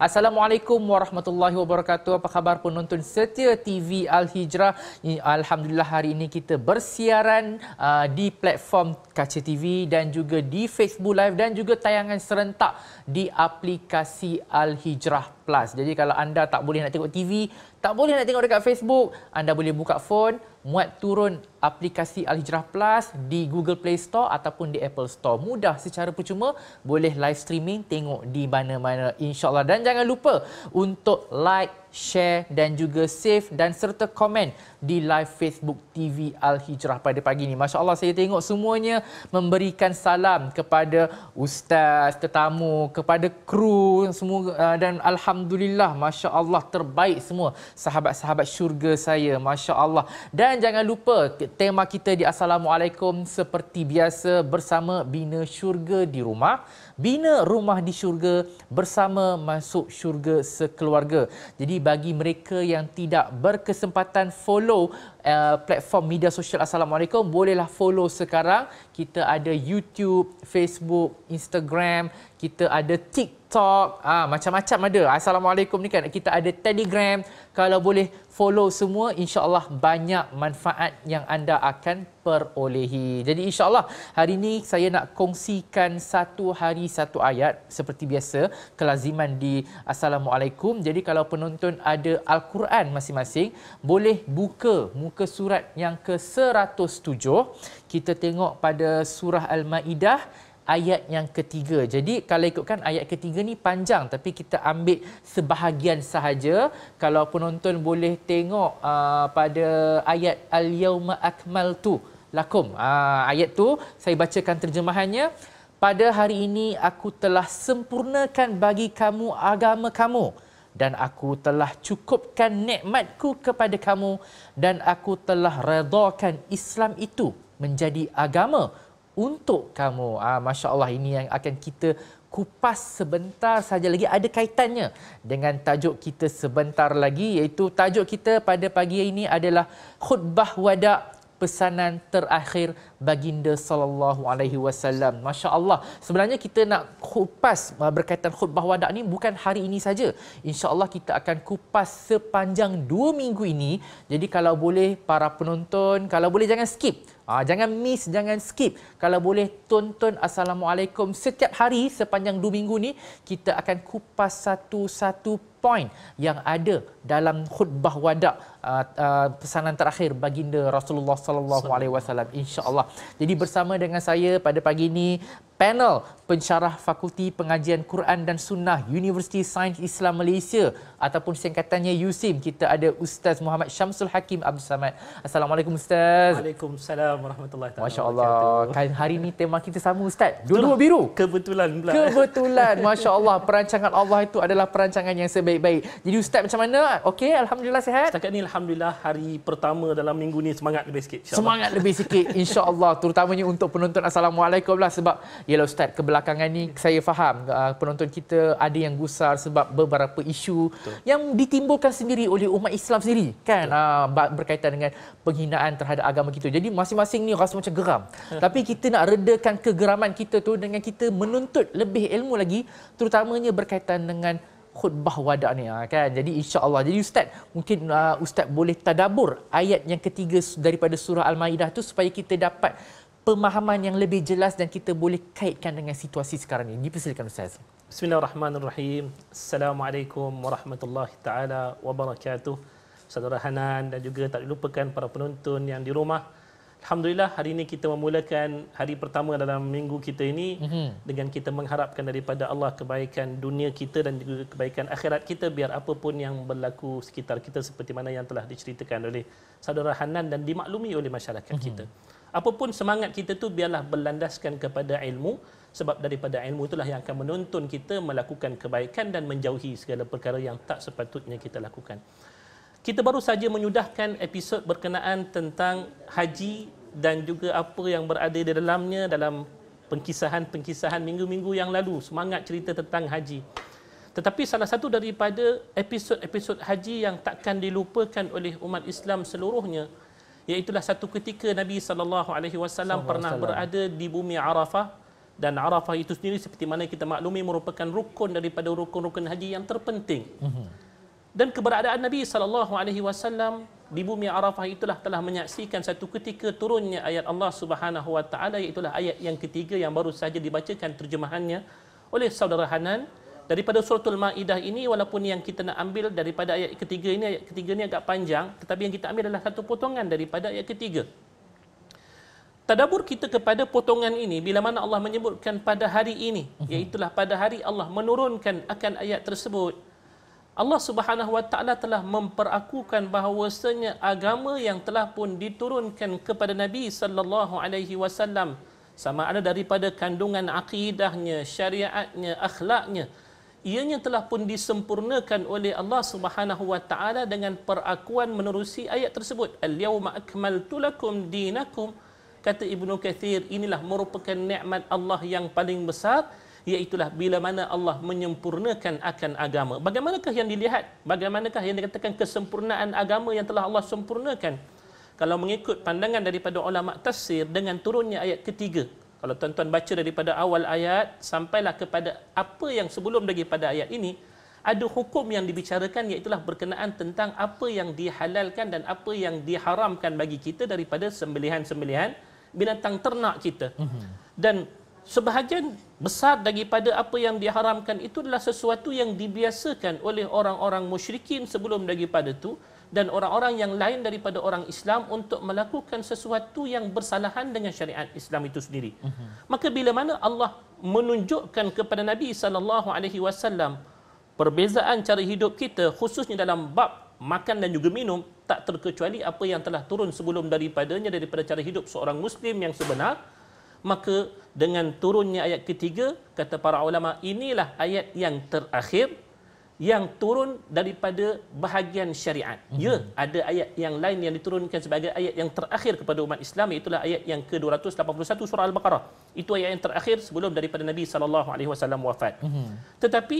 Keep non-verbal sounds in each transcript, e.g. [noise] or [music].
Assalamualaikum warahmatullahi wabarakatuh. Apa khabar penonton setia TV Al Hijrah? Alhamdulillah hari ini kita bersiaran uh, di platform Kaca TV dan juga di Facebook Live dan juga tayangan serentak di aplikasi Al Hijrah Plus. Jadi kalau anda tak boleh nak tengok TV, tak boleh nak tengok dekat Facebook, anda boleh buka phone muat turun aplikasi Al-Hijrah Plus di Google Play Store ataupun di Apple Store. Mudah secara percuma boleh live streaming tengok di mana-mana insyaAllah. Dan jangan lupa untuk like, share dan juga save dan serta komen di live Facebook TV Al Hijrah pada pagi ini. Masya Allah saya tengok semuanya memberikan salam kepada ustaz, tetamu, kepada kru semua uh, dan alhamdulillah masya Allah terbaik semua sahabat-sahabat syurga saya masya Allah dan jangan lupa tema kita di Assalamualaikum seperti biasa bersama bina syurga di rumah bina rumah di syurga bersama masuk syurga sekeluarga. Jadi bagi mereka yang tidak berkesempatan follow uh, platform media sosial Assalamualaikum bolehlah follow sekarang. Kita ada YouTube, Facebook, Instagram, kita ada TikTok, ah macam-macam ada. Assalamualaikum ni kan kita ada Telegram. Kalau boleh follow semua insyaallah banyak manfaat yang anda akan perolehi. Jadi insyaallah hari ini saya nak kongsikan satu hari satu ayat seperti biasa kelaziman di Assalamualaikum. Jadi kalau penonton ada Al-Quran masing-masing boleh buka muka surat yang ke-107. Kita tengok pada surah Al-Maidah ayat yang ketiga. Jadi kalau ikutkan ayat ketiga ni panjang tapi kita ambil sebahagian sahaja. Kalau penonton boleh tengok uh, pada ayat al-yauma akmaltu lakum. Uh, ayat tu saya bacakan terjemahannya. Pada hari ini aku telah sempurnakan bagi kamu agama kamu dan aku telah cukupkan nikmatku kepada kamu dan aku telah redakan Islam itu menjadi agama untuk kamu. Ah, Masya Allah ini yang akan kita kupas sebentar saja lagi ada kaitannya dengan tajuk kita sebentar lagi iaitu tajuk kita pada pagi ini adalah khutbah wada pesanan terakhir baginda sallallahu alaihi wasallam. Masya-Allah. Sebenarnya kita nak kupas ah, berkaitan khutbah wada ni bukan hari ini saja. Insya-Allah kita akan kupas sepanjang dua minggu ini. Jadi kalau boleh para penonton, kalau boleh jangan skip. Ha, jangan miss, jangan skip. Kalau boleh tonton Assalamualaikum setiap hari sepanjang dua minggu ni kita akan kupas satu-satu poin yang ada dalam khutbah wada uh, uh, pesanan terakhir baginda Rasulullah sallallahu alaihi wasallam insyaallah. Jadi bersama dengan saya pada pagi ini panel pensyarah Fakulti Pengajian Quran dan Sunnah University Sains Islam Malaysia ataupun singkatannya USIM. Kita ada Ustaz Muhammad Syamsul Hakim Abdul Samad. Assalamualaikum Ustaz. Waalaikumsalam warahmatullahi taala. Masya-Allah. Kan hari ini tema kita sama Ustaz. Dua-dua biru. Kebetulan pula. Kebetulan. [laughs] Masya-Allah perancangan Allah itu adalah perancangan yang sebaik-baik. Jadi Ustaz macam mana? Okey, alhamdulillah sihat. Setakat ni alhamdulillah hari pertama dalam minggu ni semangat lebih sikit. Semangat lebih sikit insya-Allah terutamanya untuk penonton Assalamualaikum lah sebab Yalah Ustaz, kebelakangan ni ya. saya faham uh, penonton kita ada yang gusar sebab beberapa isu Betul. yang ditimbulkan sendiri oleh umat Islam sendiri kan uh, berkaitan dengan penghinaan terhadap agama kita. Jadi masing-masing ni rasa macam geram. Ya. Tapi kita nak redakan kegeraman kita tu dengan kita menuntut lebih ilmu lagi terutamanya berkaitan dengan khutbah wada ni ah, kan jadi insya Allah jadi ustaz mungkin uh, ustaz boleh tadabur ayat yang ketiga daripada surah al-maidah tu supaya kita dapat pemahaman yang lebih jelas dan kita boleh kaitkan dengan situasi sekarang ini. Dipersilakan Ustaz. Bismillahirrahmanirrahim. Assalamualaikum warahmatullahi taala wabarakatuh. Saudara Hanan dan juga tak dilupakan para penonton yang di rumah. Alhamdulillah hari ini kita memulakan hari pertama dalam minggu kita ini mm-hmm. dengan kita mengharapkan daripada Allah kebaikan dunia kita dan juga kebaikan akhirat kita biar apapun yang berlaku sekitar kita seperti mana yang telah diceritakan oleh saudara Hanan dan dimaklumi oleh masyarakat mm-hmm. kita apapun semangat kita tu biarlah berlandaskan kepada ilmu sebab daripada ilmu itulah yang akan menuntun kita melakukan kebaikan dan menjauhi segala perkara yang tak sepatutnya kita lakukan. Kita baru saja menyudahkan episod berkenaan tentang haji dan juga apa yang berada di dalamnya dalam pengkisahan-pengkisahan minggu-minggu yang lalu, semangat cerita tentang haji. Tetapi salah satu daripada episod-episod haji yang takkan dilupakan oleh umat Islam seluruhnya Iaitulah satu ketika Nabi saw alaihi wasallam pernah berada di bumi Arafah dan Arafah itu sendiri seperti mana kita maklumi merupakan rukun daripada rukun-rukun haji yang terpenting. Mhm. Dan keberadaan Nabi saw di bumi Arafah itulah telah menyaksikan satu ketika turunnya ayat Allah Subhanahu iaitulah ayat yang ketiga yang baru saja dibacakan terjemahannya oleh saudara Hanan daripada suratul Maidah ini walaupun yang kita nak ambil daripada ayat ketiga ini ayat ketiga ini agak panjang tetapi yang kita ambil adalah satu potongan daripada ayat ketiga. Tadabur kita kepada potongan ini bila mana Allah menyebutkan pada hari ini iaitu mhm. pada hari Allah menurunkan akan ayat tersebut. Allah Subhanahu Wa Taala telah memperakukan bahawasanya agama yang telah pun diturunkan kepada Nabi sallallahu alaihi wasallam sama ada daripada kandungan akidahnya, syariatnya, akhlaknya ianya telah pun disempurnakan oleh Allah Subhanahu wa taala dengan perakuan menerusi ayat tersebut al yauma akmaltu lakum dinakum kata Ibnu Kathir inilah merupakan nikmat Allah yang paling besar Iaitulah bila mana Allah menyempurnakan akan agama Bagaimanakah yang dilihat? Bagaimanakah yang dikatakan kesempurnaan agama yang telah Allah sempurnakan? Kalau mengikut pandangan daripada ulama tafsir Dengan turunnya ayat ketiga kalau tuan-tuan baca daripada awal ayat sampailah kepada apa yang sebelum daripada ayat ini, ada hukum yang dibicarakan iaitu berkenaan tentang apa yang dihalalkan dan apa yang diharamkan bagi kita daripada sembelihan-sembelihan binatang ternak kita. Mhm. Dan sebahagian besar daripada apa yang diharamkan itu adalah sesuatu yang dibiasakan oleh orang-orang musyrikin sebelum daripada itu dan orang-orang yang lain daripada orang Islam untuk melakukan sesuatu yang bersalahan dengan syariat Islam itu sendiri. Maka bila mana Allah menunjukkan kepada Nabi sallallahu alaihi wasallam perbezaan cara hidup kita khususnya dalam bab makan dan juga minum tak terkecuali apa yang telah turun sebelum daripadanya daripada cara hidup seorang muslim yang sebenar maka dengan turunnya ayat ketiga kata para ulama inilah ayat yang terakhir yang turun daripada bahagian syariat. Mm-hmm. Ya, ada ayat yang lain yang diturunkan sebagai ayat yang terakhir kepada umat Islam itulah ayat yang ke-281 surah Al-Baqarah. Itu ayat yang terakhir sebelum daripada Nabi sallallahu alaihi wasallam wafat. Mm-hmm. Tetapi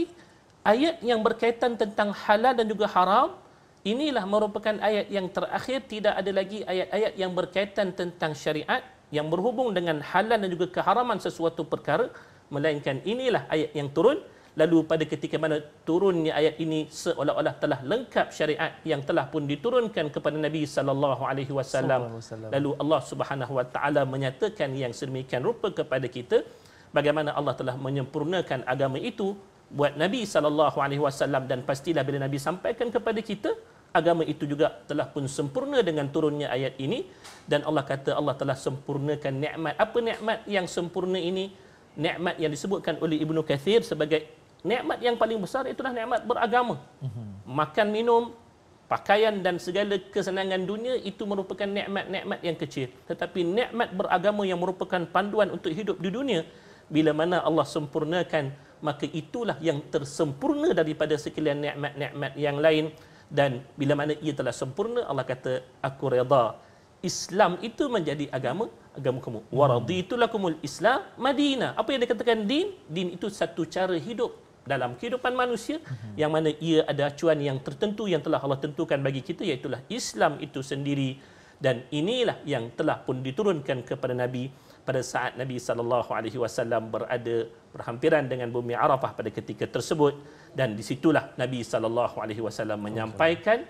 ayat yang berkaitan tentang halal dan juga haram inilah merupakan ayat yang terakhir tidak ada lagi ayat-ayat yang berkaitan tentang syariat yang berhubung dengan halal dan juga keharaman sesuatu perkara melainkan inilah ayat yang turun lalu pada ketika mana turunnya ayat ini seolah-olah telah lengkap syariat yang telah pun diturunkan kepada Nabi sallallahu alaihi wasallam lalu Allah Subhanahu wa taala menyatakan yang sedemikian rupa kepada kita bagaimana Allah telah menyempurnakan agama itu buat Nabi sallallahu alaihi wasallam dan pastilah bila Nabi sampaikan kepada kita agama itu juga telah pun sempurna dengan turunnya ayat ini dan Allah kata Allah telah sempurnakan nikmat apa nikmat yang sempurna ini nikmat yang disebutkan oleh Ibnu Kathir sebagai Nikmat yang paling besar itulah nikmat beragama. Mhm. Makan minum, pakaian dan segala kesenangan dunia itu merupakan nikmat-nikmat yang kecil. Tetapi nikmat beragama yang merupakan panduan untuk hidup di dunia bila mana Allah sempurnakan maka itulah yang tersempurna daripada sekalian nikmat-nikmat yang lain dan bila mana ia telah sempurna Allah kata aku redha Islam itu menjadi agama agama kamu hmm. waraditu lakumul islam Madinah. apa yang dikatakan din din itu satu cara hidup dalam kehidupan manusia mm-hmm. yang mana ia ada acuan yang tertentu yang telah Allah tentukan bagi kita iaitu Islam itu sendiri dan inilah yang telah pun diturunkan kepada Nabi pada saat Nabi sallallahu alaihi wasallam berada berhampiran dengan bumi Arafah pada ketika tersebut dan di situlah Nabi sallallahu alaihi wasallam menyampaikan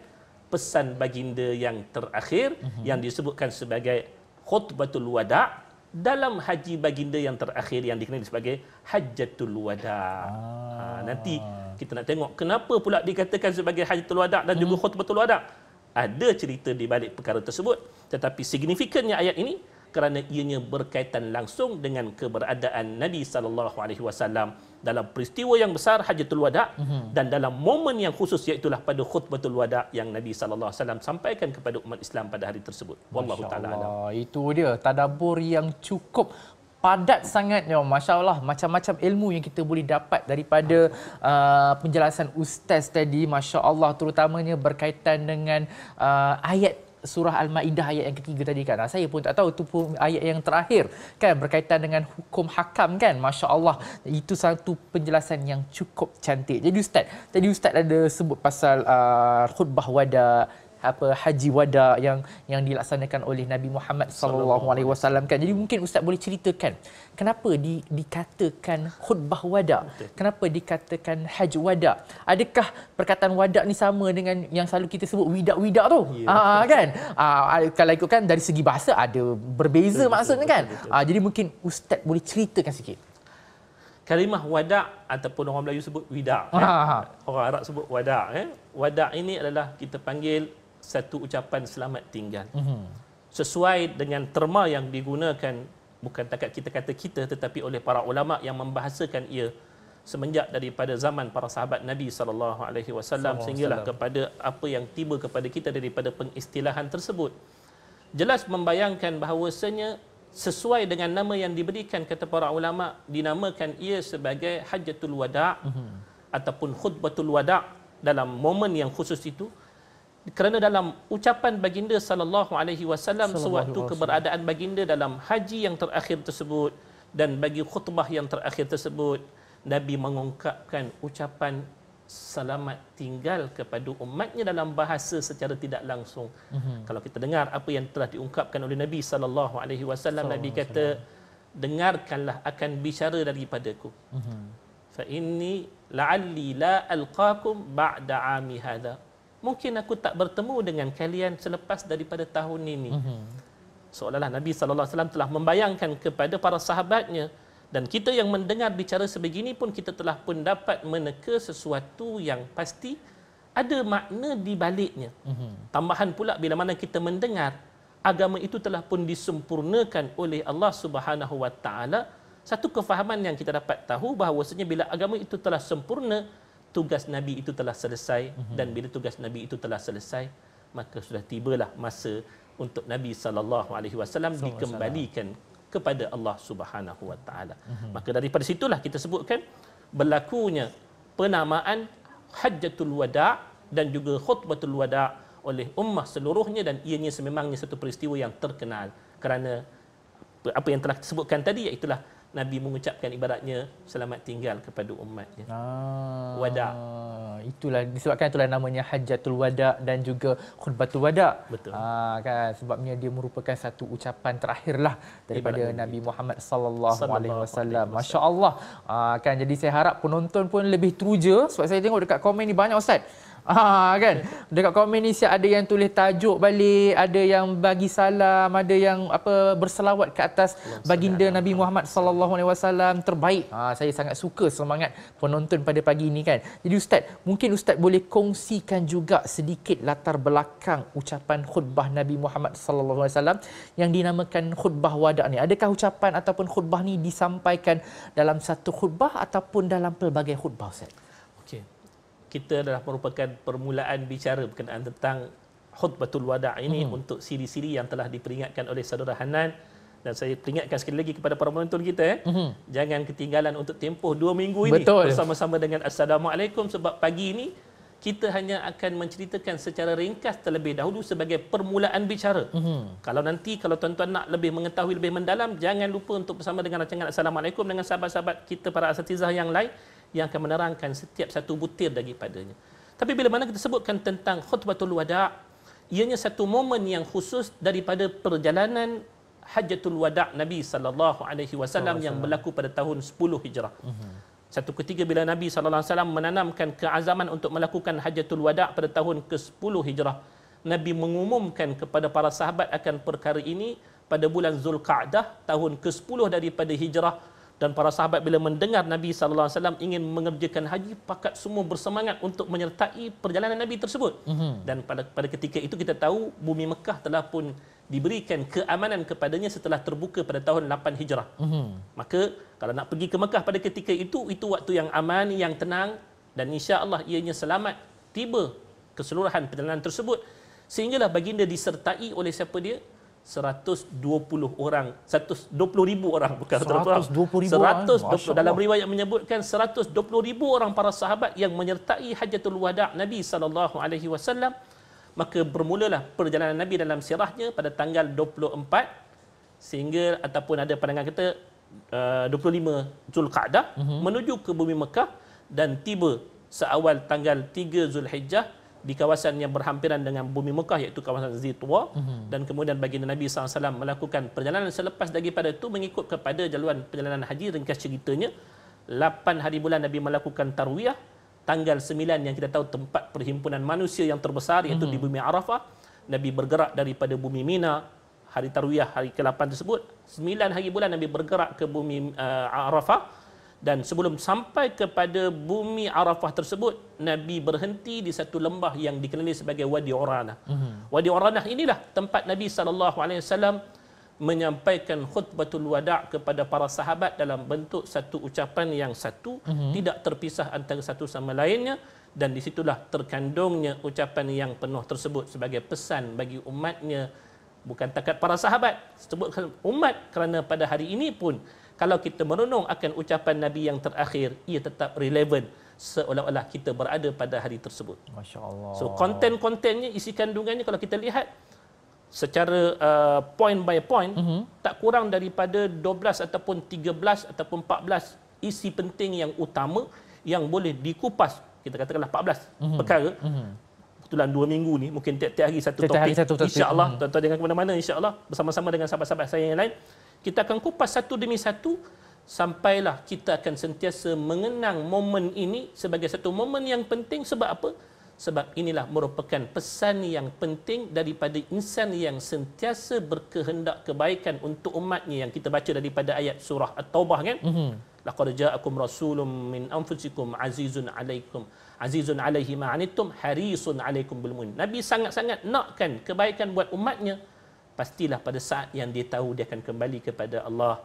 pesan baginda yang terakhir mm-hmm. yang disebutkan sebagai khutbatul wada' dalam haji baginda yang terakhir yang dikenali sebagai hajjatul wada. Ha, ah. Ha, nanti kita nak tengok kenapa pula dikatakan sebagai hajjatul wada dan juga hmm. khutbatul wada. Ada cerita di balik perkara tersebut tetapi signifikannya ayat ini kerana ianya berkaitan langsung dengan keberadaan Nabi sallallahu alaihi wasallam dalam peristiwa yang besar Hajatul Wada mm-hmm. dan dalam momen yang khusus iaitu pada khutbatul wada yang Nabi sallallahu alaihi wasallam sampaikan kepada umat Islam pada hari tersebut. Wallahu taala. Itu dia tadabbur yang cukup padat sangat ya masya-Allah macam-macam ilmu yang kita boleh dapat daripada uh, penjelasan ustaz tadi masya-Allah terutamanya berkaitan dengan uh, ayat surah Al-Maidah ayat yang ketiga tadi kan. Saya pun tak tahu itu pun ayat yang terakhir kan berkaitan dengan hukum hakam kan. Masya Allah itu satu penjelasan yang cukup cantik. Jadi Ustaz, tadi Ustaz ada sebut pasal uh, khutbah wadah apa haji wada yang yang dilaksanakan oleh Nabi Muhammad sallallahu alaihi wasallam kan. Jadi mungkin ustaz boleh ceritakan kenapa di, dikatakan khutbah wada? Kenapa dikatakan haji wada? Adakah perkataan wada ni sama dengan yang selalu kita sebut widak-widak tu? Yeah. Ya. Aa, ah, kan? Aa, ah, ah, kalau ikutkan dari segi bahasa ada berbeza betul, maksudnya betul, kan? Betul, betul. Aa, jadi mungkin ustaz boleh ceritakan sikit. Kalimah wada' ataupun orang Melayu sebut wida' eh? Orang Arab sebut wada' eh? Wada' ini adalah kita panggil satu ucapan selamat tinggal. Mhm. Sesuai dengan terma yang digunakan bukan takat kita kata kita tetapi oleh para ulama yang membahasakan ia semenjak daripada zaman para sahabat Nabi sallallahu alaihi wasallam sehinggalah kepada apa yang tiba kepada kita daripada pengistilahan tersebut. Jelas membayangkan bahawasanya sesuai dengan nama yang diberikan kata para ulama dinamakan ia sebagai hajatul wada' mm-hmm. ataupun khutbatul wada' dalam momen yang khusus itu kerana dalam ucapan baginda sallallahu alaihi wasallam sewaktu keberadaan baginda dalam haji yang terakhir tersebut dan bagi khutbah yang terakhir tersebut nabi mengungkapkan ucapan selamat tinggal kepada umatnya dalam bahasa secara tidak langsung mm-hmm. kalau kita dengar apa yang telah diungkapkan oleh nabi sallallahu alaihi wasallam nabi kata dengarkanlah akan bicara daripadaku mm-hmm. fa inni la'alli la alqaakum ba'da 'ami hadha mungkin aku tak bertemu dengan kalian selepas daripada tahun ini. Mm-hmm. Seolah-olah Nabi sallallahu alaihi wasallam telah membayangkan kepada para sahabatnya dan kita yang mendengar bicara sebegini pun kita telah pun dapat meneka sesuatu yang pasti ada makna di baliknya. Mm-hmm. Tambahan pula bila mana kita mendengar agama itu telah pun disempurnakan oleh Allah Subhanahu wa taala satu kefahaman yang kita dapat tahu bahawasanya bila agama itu telah sempurna tugas Nabi itu telah selesai mm-hmm. dan bila tugas Nabi itu telah selesai maka sudah tibalah masa untuk Nabi sallallahu alaihi wasallam dikembalikan kepada Allah Subhanahu wa taala. Mhm. Maka daripada situlah kita sebutkan berlakunya penamaan Hajjatul Wada dan juga Khutbatul Wada oleh ummah seluruhnya dan ianya sememangnya satu peristiwa yang terkenal kerana apa yang telah disebutkan tadi iaitu Nabi mengucapkan ibaratnya selamat tinggal kepada umatnya. Ah, wada. Itulah disebabkan itulah namanya Hajatul Wada dan juga Khutbatul Wada. Betul. Ah, kan sebabnya dia merupakan satu ucapan terakhirlah daripada ibaratnya Nabi Muhammad sallallahu alaihi wasallam. Masya-Allah. Ah, kan jadi saya harap penonton pun lebih teruja sebab saya tengok dekat komen ni banyak ustaz. Ah kan. Dekat komen ni siap ada yang tulis tajuk balik, ada yang bagi salam, ada yang apa berselawat ke atas baginda Nabi Muhammad sallallahu alaihi wasallam terbaik. Ah saya sangat suka semangat penonton pada pagi ini kan. Jadi ustaz, mungkin ustaz boleh kongsikan juga sedikit latar belakang ucapan khutbah Nabi Muhammad sallallahu alaihi wasallam yang dinamakan khutbah wada' ni. Adakah ucapan ataupun khutbah ni disampaikan dalam satu khutbah ataupun dalam pelbagai khutbah ustaz? kita adalah merupakan permulaan bicara berkenaan tentang khutbatul wada' ini hmm. untuk siri-siri yang telah diperingatkan oleh saudara Hanan dan saya peringatkan sekali lagi kepada para penonton kita eh, hmm. jangan ketinggalan untuk tempoh dua minggu ini bersama-sama dengan Assalamualaikum sebab pagi ini kita hanya akan menceritakan secara ringkas terlebih dahulu sebagai permulaan bicara. Mm-hmm. Kalau nanti kalau tuan-tuan nak lebih mengetahui lebih mendalam jangan lupa untuk bersama dengan rancangan Assalamualaikum dengan sahabat-sahabat kita para asatizah yang lain yang akan menerangkan setiap satu butir daripadanya. Tapi bila mana kita sebutkan tentang khutbatul wada', ianya satu momen yang khusus daripada perjalanan hajatul wada' Nabi sallallahu alaihi wasallam yang berlaku pada tahun 10 Hijrah. Mhm. Satu ketika bila Nabi sallallahu alaihi wasallam menanamkan keazaman untuk melakukan hajatul wada' pada tahun ke-10 Hijrah, Nabi mengumumkan kepada para sahabat akan perkara ini pada bulan Zulqa'dah tahun ke-10 daripada Hijrah dan para sahabat bila mendengar Nabi sallallahu alaihi wasallam ingin mengerjakan haji pakat semua bersemangat untuk menyertai perjalanan Nabi tersebut mm-hmm. dan pada pada ketika itu kita tahu bumi Mekah telah pun diberikan keamanan kepadanya setelah terbuka pada tahun 8 Hijrah mm-hmm. maka kalau nak pergi ke Mekah pada ketika itu itu waktu yang aman yang tenang dan insya-Allah ianya selamat tiba keseluruhan perjalanan tersebut sehinggalah baginda disertai oleh siapa dia 120 orang 120 ribu orang bukan 120 ribu orang 120 eh? dalam riwayat menyebutkan 120 ribu orang para sahabat yang menyertai hajatul wada Nabi saw alaihi wasallam maka bermulalah perjalanan Nabi dalam sirahnya pada tanggal 24 sehingga ataupun ada pandangan kita uh, 25 Zulqa'dah uh-huh. menuju ke bumi Mekah dan tiba seawal tanggal 3 Zulhijjah di kawasan yang berhampiran dengan bumi Mekah iaitu kawasan Zitwa mm-hmm. dan kemudian baginda Nabi SAW melakukan perjalanan selepas daripada itu mengikut kepada jalan perjalanan haji ringkas ceritanya 8 hari bulan Nabi melakukan tarwiyah tanggal 9 yang kita tahu tempat perhimpunan manusia yang terbesar iaitu mm-hmm. di mhm. bumi Arafah Nabi bergerak daripada bumi Mina hari tarwiyah hari ke-8 tersebut 9 hari bulan Nabi bergerak ke bumi uh, Arafah dan sebelum sampai kepada bumi Arafah tersebut Nabi berhenti di satu lembah yang dikenali sebagai Wadi Oranah. Mm-hmm. Wadi Oranah inilah tempat Nabi saw alaihi wasallam menyampaikan khutbatul wada' kepada para sahabat dalam bentuk satu ucapan yang satu mm-hmm. tidak terpisah antara satu sama lainnya dan disitulah terkandungnya ucapan yang penuh tersebut sebagai pesan bagi umatnya bukan takat para sahabat sebutkan umat kerana pada hari ini pun kalau kita merenung akan ucapan Nabi yang terakhir, ia tetap relevan seolah-olah kita berada pada hari tersebut. Masya Allah. So konten-kontennya, isi kandungannya kalau kita lihat secara uh, point by point mm-hmm. tak kurang daripada 12 ataupun 13 ataupun 14 isi penting yang utama yang boleh dikupas kita katakanlah 14 mm-hmm. perkara mhm. kebetulan mm-hmm. 2 minggu ni mungkin tiap-tiap hari satu tiap-tiap topik, topik. insyaallah mm-hmm. tuan-tuan dengan ke mana-mana Allah, bersama-sama dengan sahabat-sahabat saya yang lain kita akan kupas satu demi satu sampailah kita akan sentiasa mengenang momen ini sebagai satu momen yang penting sebab apa? Sebab inilah merupakan pesan yang penting daripada insan yang sentiasa berkehendak kebaikan untuk umatnya yang kita baca daripada ayat surah At-Taubah kan? Mm-hmm. Laqad ja'akum rasulun min anfusikum azizun 'alaikum azizun 'alaihi maanitum harisun 'alaikum bil mu'min. Nabi sangat-sangat nakkan kebaikan buat umatnya pastilah pada saat yang dia tahu dia akan kembali kepada Allah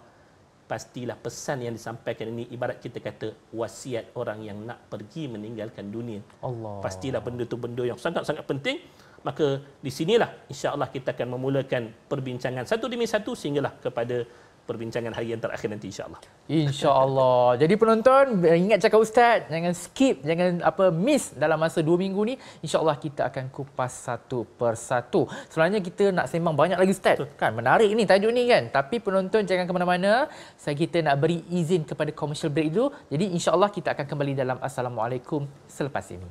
pastilah pesan yang disampaikan ini ibarat kita kata wasiat orang yang nak pergi meninggalkan dunia Allah pastilah benda tu benda yang sangat-sangat penting maka di sinilah insya-Allah kita akan memulakan perbincangan satu demi satu sehinggalah kepada perbincangan hari yang terakhir nanti insyaallah. Insyaallah. [laughs] Jadi penonton eh, ingat cakap ustaz jangan skip jangan apa miss dalam masa dua minggu ni insyaallah kita akan kupas satu persatu. Sebenarnya kita nak sembang banyak lagi ustaz. Betul. Kan menarik ni tajuk ni kan. Tapi penonton jangan ke mana-mana. Saya kita nak beri izin kepada commercial break dulu. Jadi insyaallah kita akan kembali dalam assalamualaikum selepas ini.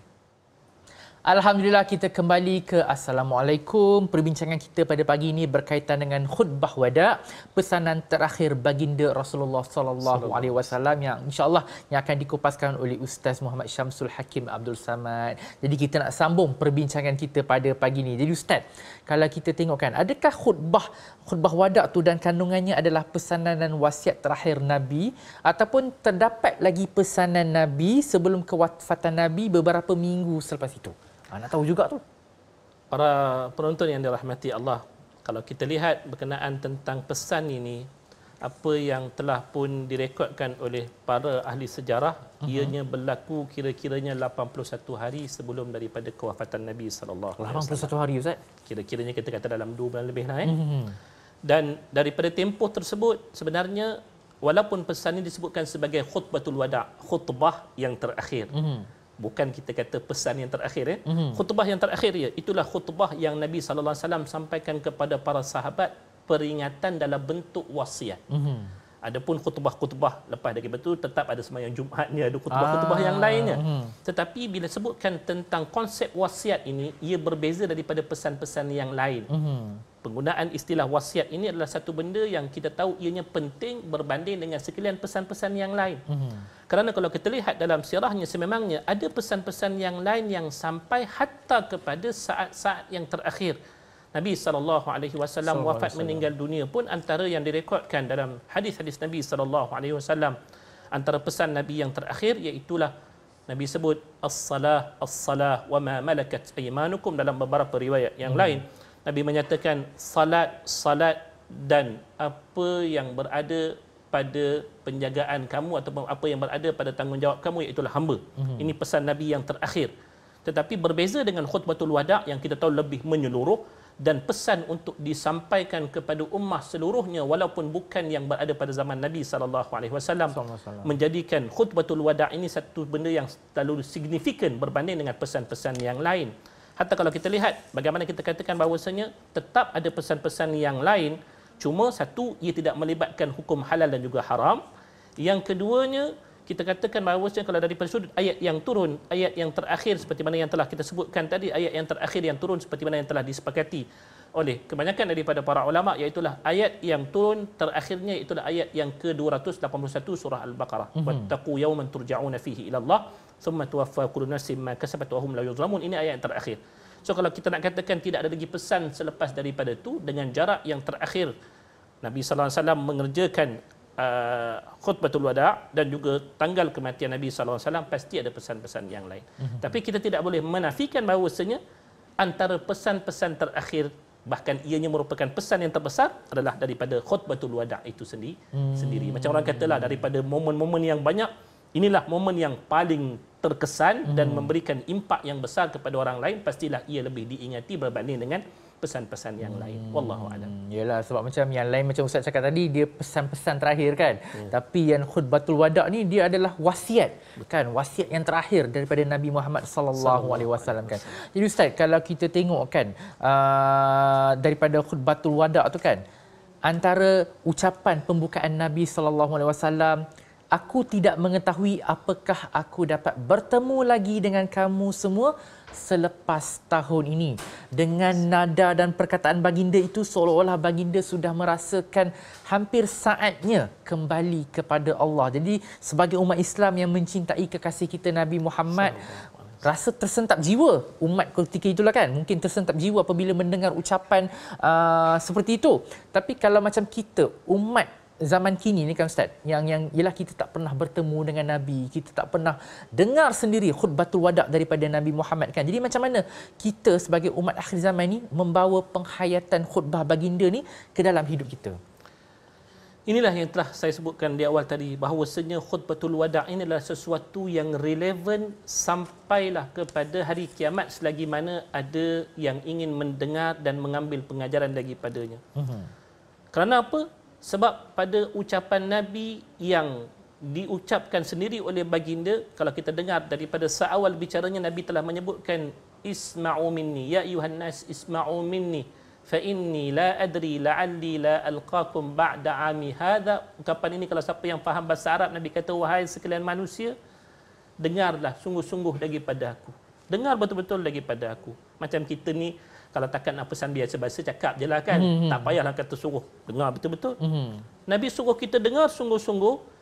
Alhamdulillah kita kembali ke Assalamualaikum. Perbincangan kita pada pagi ini berkaitan dengan khutbah wada, pesanan terakhir baginda Rasulullah sallallahu alaihi wasallam yang insyaallah yang akan dikupaskan oleh Ustaz Muhammad Syamsul Hakim Abdul Samad. Jadi kita nak sambung perbincangan kita pada pagi ini. Jadi Ustaz, kalau kita tengokkan adakah khutbah khutbah wada tu dan kandungannya adalah pesanan dan wasiat terakhir Nabi ataupun terdapat lagi pesanan Nabi sebelum kewafatan Nabi beberapa minggu selepas itu? Ha, nak tahu juga tu. Para penonton yang dirahmati Allah, kalau kita lihat berkenaan tentang pesan ini, apa yang telah pun direkodkan oleh para ahli sejarah, uh-huh. ianya berlaku kira-kiranya 81 hari sebelum daripada kewafatan Nabi SAW. 81 hari Ustaz? Kira-kiranya kita kata dalam 2 bulan lebih lah. Eh? Uh-huh. Dan daripada tempoh tersebut, sebenarnya walaupun pesan ini disebutkan sebagai khutbatul wada' khutbah yang terakhir, uh-huh bukan kita kata pesan yang terakhir ya eh? mm-hmm. khutbah yang terakhir ya itulah khutbah yang Nabi sallallahu alaihi wasallam sampaikan kepada para sahabat peringatan dalam bentuk wasiat mm-hmm. adapun khutbah-khutbah lepas daripada itu tetap ada sembahyang Jumaatnya ada khutbah-khutbah yang ah, lainnya mm-hmm. tetapi bila sebutkan tentang konsep wasiat ini ia berbeza daripada pesan-pesan yang lain mm-hmm penggunaan istilah wasiat ini adalah satu benda yang kita tahu ianya penting berbanding dengan sekalian pesan-pesan yang lain. Hmm. Kerana kalau kita lihat dalam sirahnya sememangnya ada pesan-pesan yang lain yang sampai hatta kepada saat-saat yang terakhir. Nabi sallallahu alaihi wasallam wafat meninggal dunia pun antara yang direkodkan dalam hadis-hadis Nabi sallallahu alaihi wasallam antara pesan Nabi yang terakhir iaitu Nabi sebut as-salah as-salah wa ma malakat aymanukum dalam beberapa riwayat yang hmm. lain. Nabi menyatakan salat, salat dan apa yang berada pada penjagaan kamu ataupun apa yang berada pada tanggungjawab kamu iaitulah hamba. Mm-hmm. Ini pesan Nabi yang terakhir. Tetapi berbeza dengan khutbatul wada' yang kita tahu lebih menyeluruh dan pesan untuk disampaikan kepada ummah seluruhnya walaupun bukan yang berada pada zaman Nabi sallallahu alaihi wasallam menjadikan khutbatul wada' ini satu benda yang terlalu signifikan berbanding dengan pesan-pesan yang lain. Hatta kalau kita lihat bagaimana kita katakan bahawasanya tetap ada pesan-pesan yang lain cuma satu ia tidak melibatkan hukum halal dan juga haram. Yang keduanya kita katakan bahawasanya kalau dari sudut ayat yang turun, ayat yang terakhir seperti mana yang telah kita sebutkan tadi, ayat yang terakhir yang turun seperti mana yang telah disepakati oleh kebanyakan daripada para ulama iaitu ayat yang turun terakhirnya iaitu ayat yang ke-281 surah Al-Baqarah. Mhm. Wattaqu yawman turja'una fihi ila Allah thumma tuwaffa kullu nafsin ma kasabat wa hum la ini ayat yang terakhir so kalau kita nak katakan tidak ada lagi pesan selepas daripada itu dengan jarak yang terakhir Nabi sallallahu alaihi wasallam mengerjakan uh, khutbatul wada dan juga tanggal kematian Nabi sallallahu alaihi wasallam pasti ada pesan-pesan yang lain mm-hmm. tapi kita tidak boleh menafikan bahawasanya antara pesan-pesan terakhir bahkan ianya merupakan pesan yang terbesar adalah daripada khutbatul wada itu sendiri mm-hmm. sendiri macam orang katalah daripada momen-momen yang banyak inilah momen yang paling terkesan hmm. dan memberikan impak yang besar kepada orang lain pastilah ia lebih diingati berbanding dengan pesan-pesan yang hmm. lain wallahu alam iyalah sebab macam yang lain macam ustaz cakap tadi dia pesan-pesan terakhir kan hmm. tapi yang khutbatul wada ni dia adalah wasiat kan wasiat yang terakhir daripada Nabi Muhammad sallallahu alaihi wasallam kan jadi ustaz kalau kita tengok kan uh, daripada khutbatul wada tu kan antara ucapan pembukaan Nabi sallallahu alaihi wasallam aku tidak mengetahui apakah aku dapat bertemu lagi dengan kamu semua selepas tahun ini. Dengan nada dan perkataan baginda itu seolah-olah baginda sudah merasakan hampir saatnya kembali kepada Allah. Jadi sebagai umat Islam yang mencintai kekasih kita Nabi Muhammad rasa tersentap jiwa umat ketika itulah kan mungkin tersentap jiwa apabila mendengar ucapan uh, seperti itu tapi kalau macam kita umat zaman kini ni kan ustaz yang yang ialah kita tak pernah bertemu dengan nabi kita tak pernah dengar sendiri khutbatul wada daripada nabi Muhammad kan jadi macam mana kita sebagai umat akhir zaman ni membawa penghayatan khutbah baginda ni ke dalam hidup kita Inilah yang telah saya sebutkan di awal tadi bahawa bahawasanya khutbatul wada ini adalah sesuatu yang relevan sampailah kepada hari kiamat selagi mana ada yang ingin mendengar dan mengambil pengajaran daripadanya. Mhm. Kerana apa? sebab pada ucapan Nabi yang diucapkan sendiri oleh baginda kalau kita dengar daripada seawal bicaranya Nabi telah menyebutkan isma'u minni ya ayuhan nas isma'u minni fa inni la adri la'alli la alqakum ba'da ami hadha ucapan ini kalau siapa yang faham bahasa Arab Nabi kata wahai sekalian manusia dengarlah sungguh-sungguh daripada aku dengar betul-betul daripada aku macam kita ni kalau takkan apa pesan biasa-biasa cakap je lah kan mm-hmm. tak payahlah kata suruh dengar betul-betul mm-hmm. Nabi suruh kita dengar sungguh-sungguh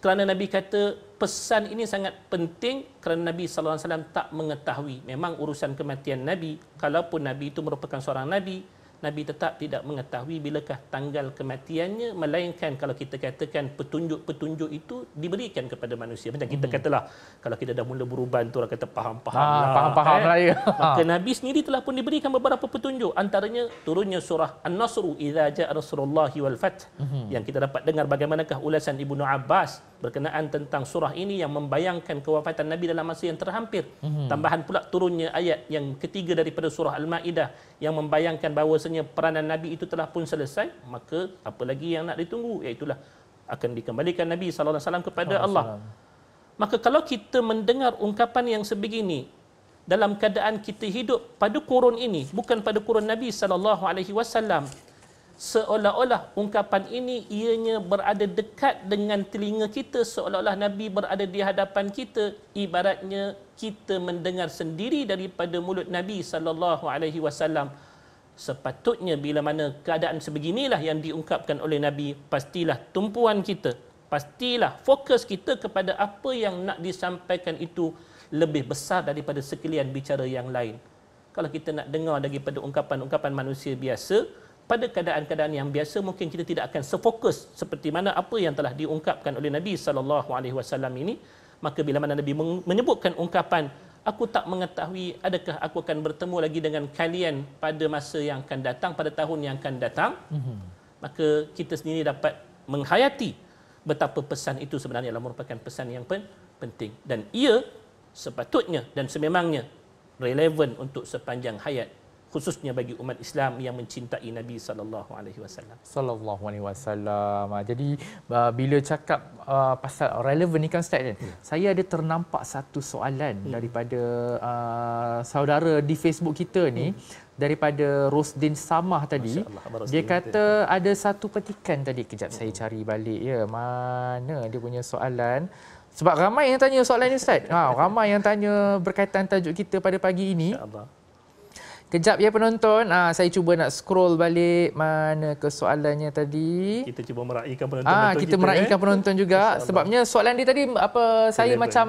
kerana Nabi kata pesan ini sangat penting kerana Nabi Sallallahu Alaihi Wasallam tak mengetahui memang urusan kematian Nabi kalaupun Nabi itu merupakan seorang Nabi Nabi tetap tidak mengetahui bilakah tanggal kematiannya melainkan kalau kita katakan petunjuk-petunjuk itu diberikan kepada manusia. Macam kita hmm. katalah kalau kita dah mula berubah tu orang kata faham-faham. Ha, faham-faham eh? lah. Eh. Maka ah. Nabi sendiri telah pun diberikan beberapa petunjuk antaranya turunnya surah An-Nasr idza ja'a Rasulullah wal fath hmm. yang kita dapat dengar bagaimanakah ulasan Ibnu Abbas berkenaan tentang surah ini yang membayangkan kewafatan Nabi dalam masa yang terhampir. Mm-hmm. Tambahan pula turunnya ayat yang ketiga daripada surah Al-Maidah yang membayangkan bahawasanya peranan Nabi itu telah pun selesai, maka apa lagi yang nak ditunggu? Iaitulah akan dikembalikan Nabi sallallahu alaihi wasallam kepada Allah. Maka kalau kita mendengar ungkapan yang sebegini dalam keadaan kita hidup pada kurun ini, bukan pada kurun Nabi sallallahu alaihi wasallam, seolah-olah ungkapan ini ianya berada dekat dengan telinga kita seolah-olah nabi berada di hadapan kita ibaratnya kita mendengar sendiri daripada mulut nabi sallallahu alaihi wasallam sepatutnya bila mana keadaan sebeginilah yang diungkapkan oleh nabi pastilah tumpuan kita pastilah fokus kita kepada apa yang nak disampaikan itu lebih besar daripada sekalian bicara yang lain kalau kita nak dengar daripada ungkapan-ungkapan manusia biasa pada keadaan-keadaan yang biasa mungkin kita tidak akan sefokus seperti mana apa yang telah diungkapkan oleh Nabi sallallahu alaihi wasallam ini maka bila mana Nabi menyebutkan ungkapan aku tak mengetahui adakah aku akan bertemu lagi dengan kalian pada masa yang akan datang pada tahun yang akan datang mhm. maka kita sendiri dapat menghayati betapa pesan itu sebenarnya adalah merupakan pesan yang penting dan ia sepatutnya dan sememangnya relevan untuk sepanjang hayat khususnya bagi umat Islam yang mencintai Nabi sallallahu alaihi wasallam. Sallallahu alaihi wasallam. Ah, jadi uh, bila cakap ah, pasal relevan ni kan Ustaz kan. Yeah. Saya ada ternampak satu soalan yeah. daripada uh, saudara di Facebook kita ni yeah. daripada Rosdin Samah tadi. Allah, dia kata kita. Ya. ada satu petikan tadi kejap yeah. saya ya. cari balik ya. Mana dia punya soalan? Sebab ramai yang tanya soalan ni Ustaz. Ha, ramai yang tanya berkaitan tajuk kita pada pagi ini. Insya-Allah. Kejap ya penonton, ha, saya cuba nak scroll balik mana ke soalannya tadi. Kita cuba meraihkan penonton. Ah, kita, kita eh. meraihkan eh. penonton juga [laughs] sebabnya soalan dia tadi apa saya Eleven. macam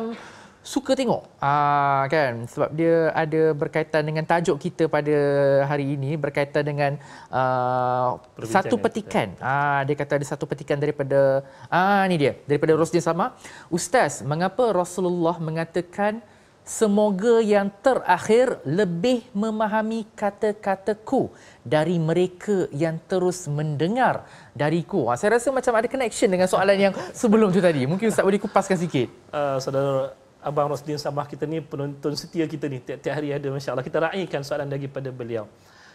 suka tengok. Ah kan sebab dia ada berkaitan dengan tajuk kita pada hari ini berkaitan dengan uh, satu petikan. Ah dia kata ada satu petikan daripada ah ha, ni dia daripada Rosdin sama. Ustaz, mengapa Rasulullah mengatakan Semoga yang terakhir lebih memahami kata-kataku dari mereka yang terus mendengar dariku. Ah, saya rasa macam ada connection dengan soalan yang sebelum tu tadi. Mungkin Ustaz boleh kupaskan sikit. Uh, saudara Abang Rosdin Samah kita ni penonton setia kita ni. Tiap-tiap hari ada, Masya Allah. Kita raikan soalan daripada beliau.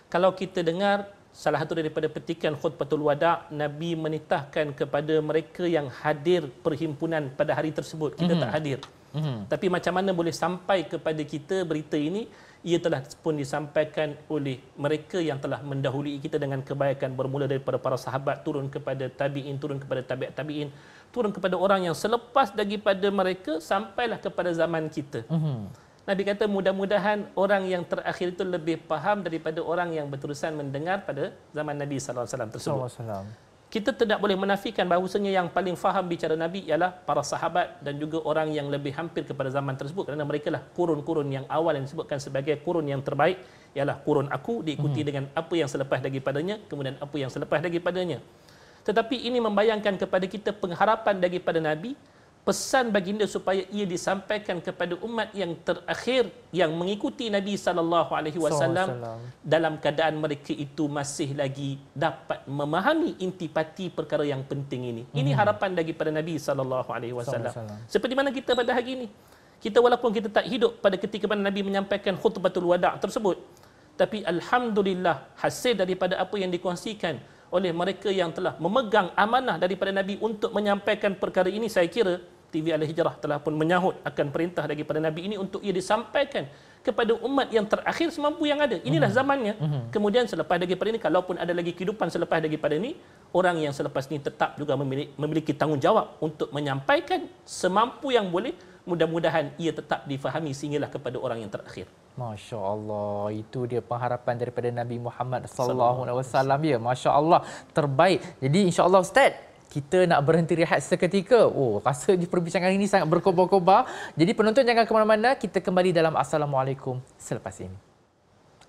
Kalau kita dengar Salah satu daripada petikan khutbatul wada Nabi menitahkan kepada mereka yang hadir perhimpunan pada hari tersebut kita mm-hmm. tak hadir. Mm-hmm. Tapi macam mana boleh sampai kepada kita berita ini? Ia telah pun disampaikan oleh mereka yang telah mendahului kita dengan kebaikan bermula daripada para sahabat turun kepada tabiin turun kepada tabi' tabiin turun kepada orang yang selepas daripada mereka sampailah kepada zaman kita. Mm-hmm. Nabi kata mudah-mudahan orang yang terakhir itu lebih faham daripada orang yang berterusan mendengar pada zaman Nabi SAW. tersebut. Sallallahu kita tidak boleh menafikan bahawasanya yang paling faham bicara Nabi ialah para sahabat dan juga orang yang lebih hampir kepada zaman tersebut kerana mereka lah kurun-kurun yang awal yang disebutkan sebagai kurun yang terbaik ialah kurun aku diikuti hmm. dengan apa yang selepas daripadanya kemudian apa yang selepas daripadanya. Tetapi ini membayangkan kepada kita pengharapan daripada Nabi pesan baginda supaya ia disampaikan kepada umat yang terakhir yang mengikuti Nabi sallallahu alaihi wasallam dalam keadaan mereka itu masih lagi dapat memahami intipati perkara yang penting ini. Hmm. Ini mhm. harapan pada Nabi sallallahu alaihi wasallam. Seperti mana kita pada hari ini. Kita walaupun kita tak hidup pada ketika mana Nabi menyampaikan khutbatul wada' tersebut. Tapi alhamdulillah hasil daripada apa yang dikongsikan oleh mereka yang telah memegang amanah daripada Nabi untuk menyampaikan perkara ini saya kira TV Al-Hijrah telah pun menyahut akan perintah daripada Nabi ini untuk ia disampaikan kepada umat yang terakhir semampu yang ada. Inilah mhm. zamannya. Mhm. Kemudian selepas daripada ini, kalaupun ada lagi kehidupan selepas daripada ini, orang yang selepas ini tetap juga memiliki, memiliki tanggungjawab untuk menyampaikan semampu yang boleh mudah-mudahan ia tetap difahami sehinggalah kepada orang yang terakhir. Masya Allah, itu dia pengharapan daripada Nabi Muhammad Sallallahu Alaihi Wasallam ya. Masya Allah, terbaik. Jadi insya Allah Ustaz, kita nak berhenti rehat seketika. Oh, rasa di perbincangan ini sangat berkobar-kobar. Jadi penonton jangan ke mana-mana, kita kembali dalam Assalamualaikum selepas ini.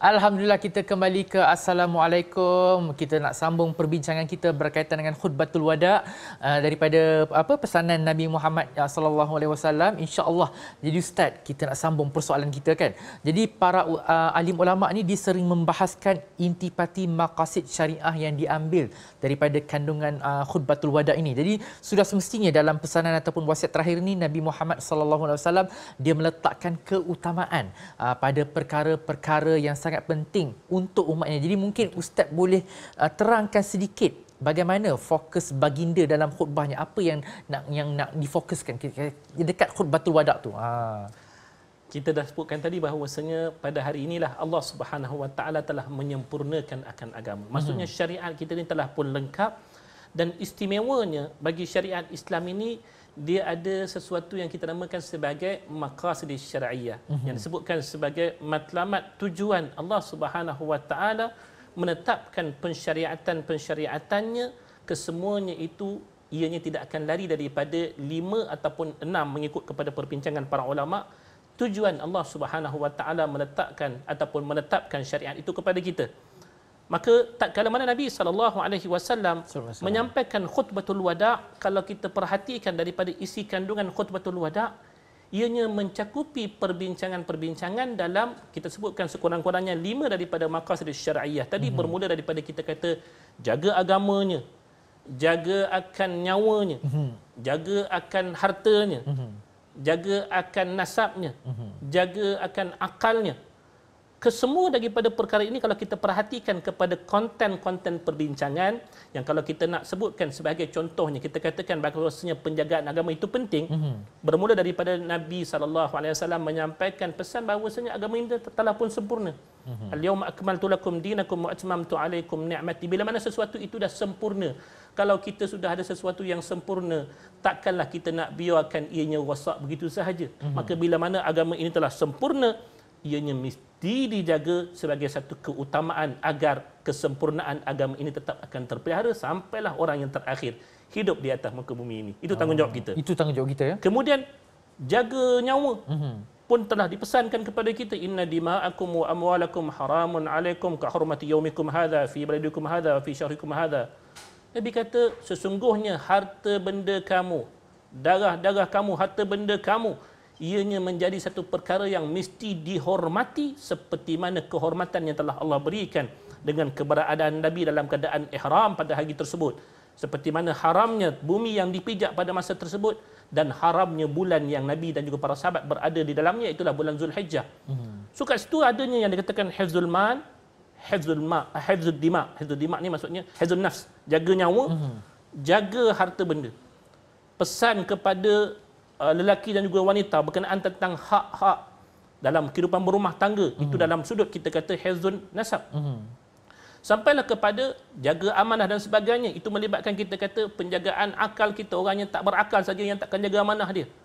Alhamdulillah kita kembali ke Assalamualaikum. Kita nak sambung perbincangan kita berkaitan dengan khutbatul wada uh, daripada apa pesanan Nabi Muhammad uh, sallallahu alaihi wasallam. Insya-Allah jadi ustaz kita nak sambung persoalan kita kan. Jadi para uh, alim ulama ni disering membahaskan intipati maqasid syariah yang diambil daripada kandungan uh, khutbatul wada ini. Jadi sudah semestinya dalam pesanan ataupun wasiat terakhir ni Nabi Muhammad sallallahu alaihi wasallam dia meletakkan keutamaan uh, pada perkara-perkara yang sangat penting untuk umatnya. Jadi mungkin Betul. Ustaz boleh uh, terangkan sedikit bagaimana fokus baginda dalam khutbahnya. Apa yang nak yang nak difokuskan dekat khutbatul wadak tu. Ha. Kita dah sebutkan tadi bahawasanya pada hari inilah Allah Subhanahu Wa telah menyempurnakan akan agama. Maksudnya hmm. syariat kita ini telah pun lengkap dan istimewanya bagi syariat Islam ini dia ada sesuatu yang kita namakan sebagai maqasid syar'iyyah mm-hmm. yang disebutkan sebagai matlamat tujuan Allah Subhanahu wa taala menetapkan pensyariatan-pensyariatannya kesemuanya itu ianya tidak akan lari daripada lima ataupun enam mengikut kepada perbincangan para ulama tujuan Allah Subhanahu wa taala meletakkan ataupun menetapkan syariat itu kepada kita Maka tak kala mana Nabi saw menyampaikan khutbatul wada kalau kita perhatikan daripada isi kandungan khutbatul wada ianya mencakupi perbincangan-perbincangan dalam kita sebutkan sekurang-kurangnya lima daripada maqasid syar'iah tadi mm-hmm. bermula daripada kita kata jaga agamanya jaga akan nyawanya mm-hmm. jaga akan hartanya mm-hmm. jaga akan nasabnya mm-hmm. jaga akan akalnya kesemua daripada perkara ini kalau kita perhatikan kepada konten-konten perbincangan yang kalau kita nak sebutkan sebagai contohnya kita katakan bahawasanya penjagaan agama itu penting mm-hmm. bermula daripada Nabi SAW menyampaikan pesan bahawasanya agama ini telah pun sempurna mm-hmm. al-yawma akmaltu lakum dinakum wa atmamtu alaikum ni'mati bila mana sesuatu itu dah sempurna kalau kita sudah ada sesuatu yang sempurna takkanlah kita nak biarkan ianya rosak begitu sahaja mm-hmm. maka bila mana agama ini telah sempurna ianya mesti diri dijaga sebagai satu keutamaan agar kesempurnaan agama ini tetap akan terpelihara sampailah orang yang terakhir hidup di atas muka bumi ini. Itu tanggungjawab kita. Itu tanggungjawab kita ya. Kemudian jaga nyawa. Mhm. pun telah dipesankan kepada kita inna dima'akum wa amwalakum haramun 'alaikum ka hurmati yaumikum hadha fi baladikum hadha fi syahrikum hadha. Nabi kata sesungguhnya harta benda kamu, darah-darah kamu, harta benda kamu ianya menjadi satu perkara yang mesti dihormati seperti mana kehormatan yang telah Allah berikan dengan keberadaan Nabi dalam keadaan ihram pada hari tersebut. Seperti mana haramnya bumi yang dipijak pada masa tersebut dan haramnya bulan yang Nabi dan juga para sahabat berada di dalamnya itulah bulan Zulhijjah. Hmm. So kat situ adanya yang dikatakan hifzul man, hifzul ma, eh, hifzul dima. Hifzul dima ni maksudnya hifzul nafs, jaga nyawa, hmm. jaga harta benda. Pesan kepada Uh, lelaki dan juga wanita berkenaan tentang hak-hak dalam kehidupan berumah tangga hmm itu dalam sudut kita kata hezun nasab mm-hmm. sampailah kepada jaga amanah dan sebagainya itu melibatkan kita kata penjagaan akal kita orang yang tak berakal saja yang takkan jaga amanah dia hmm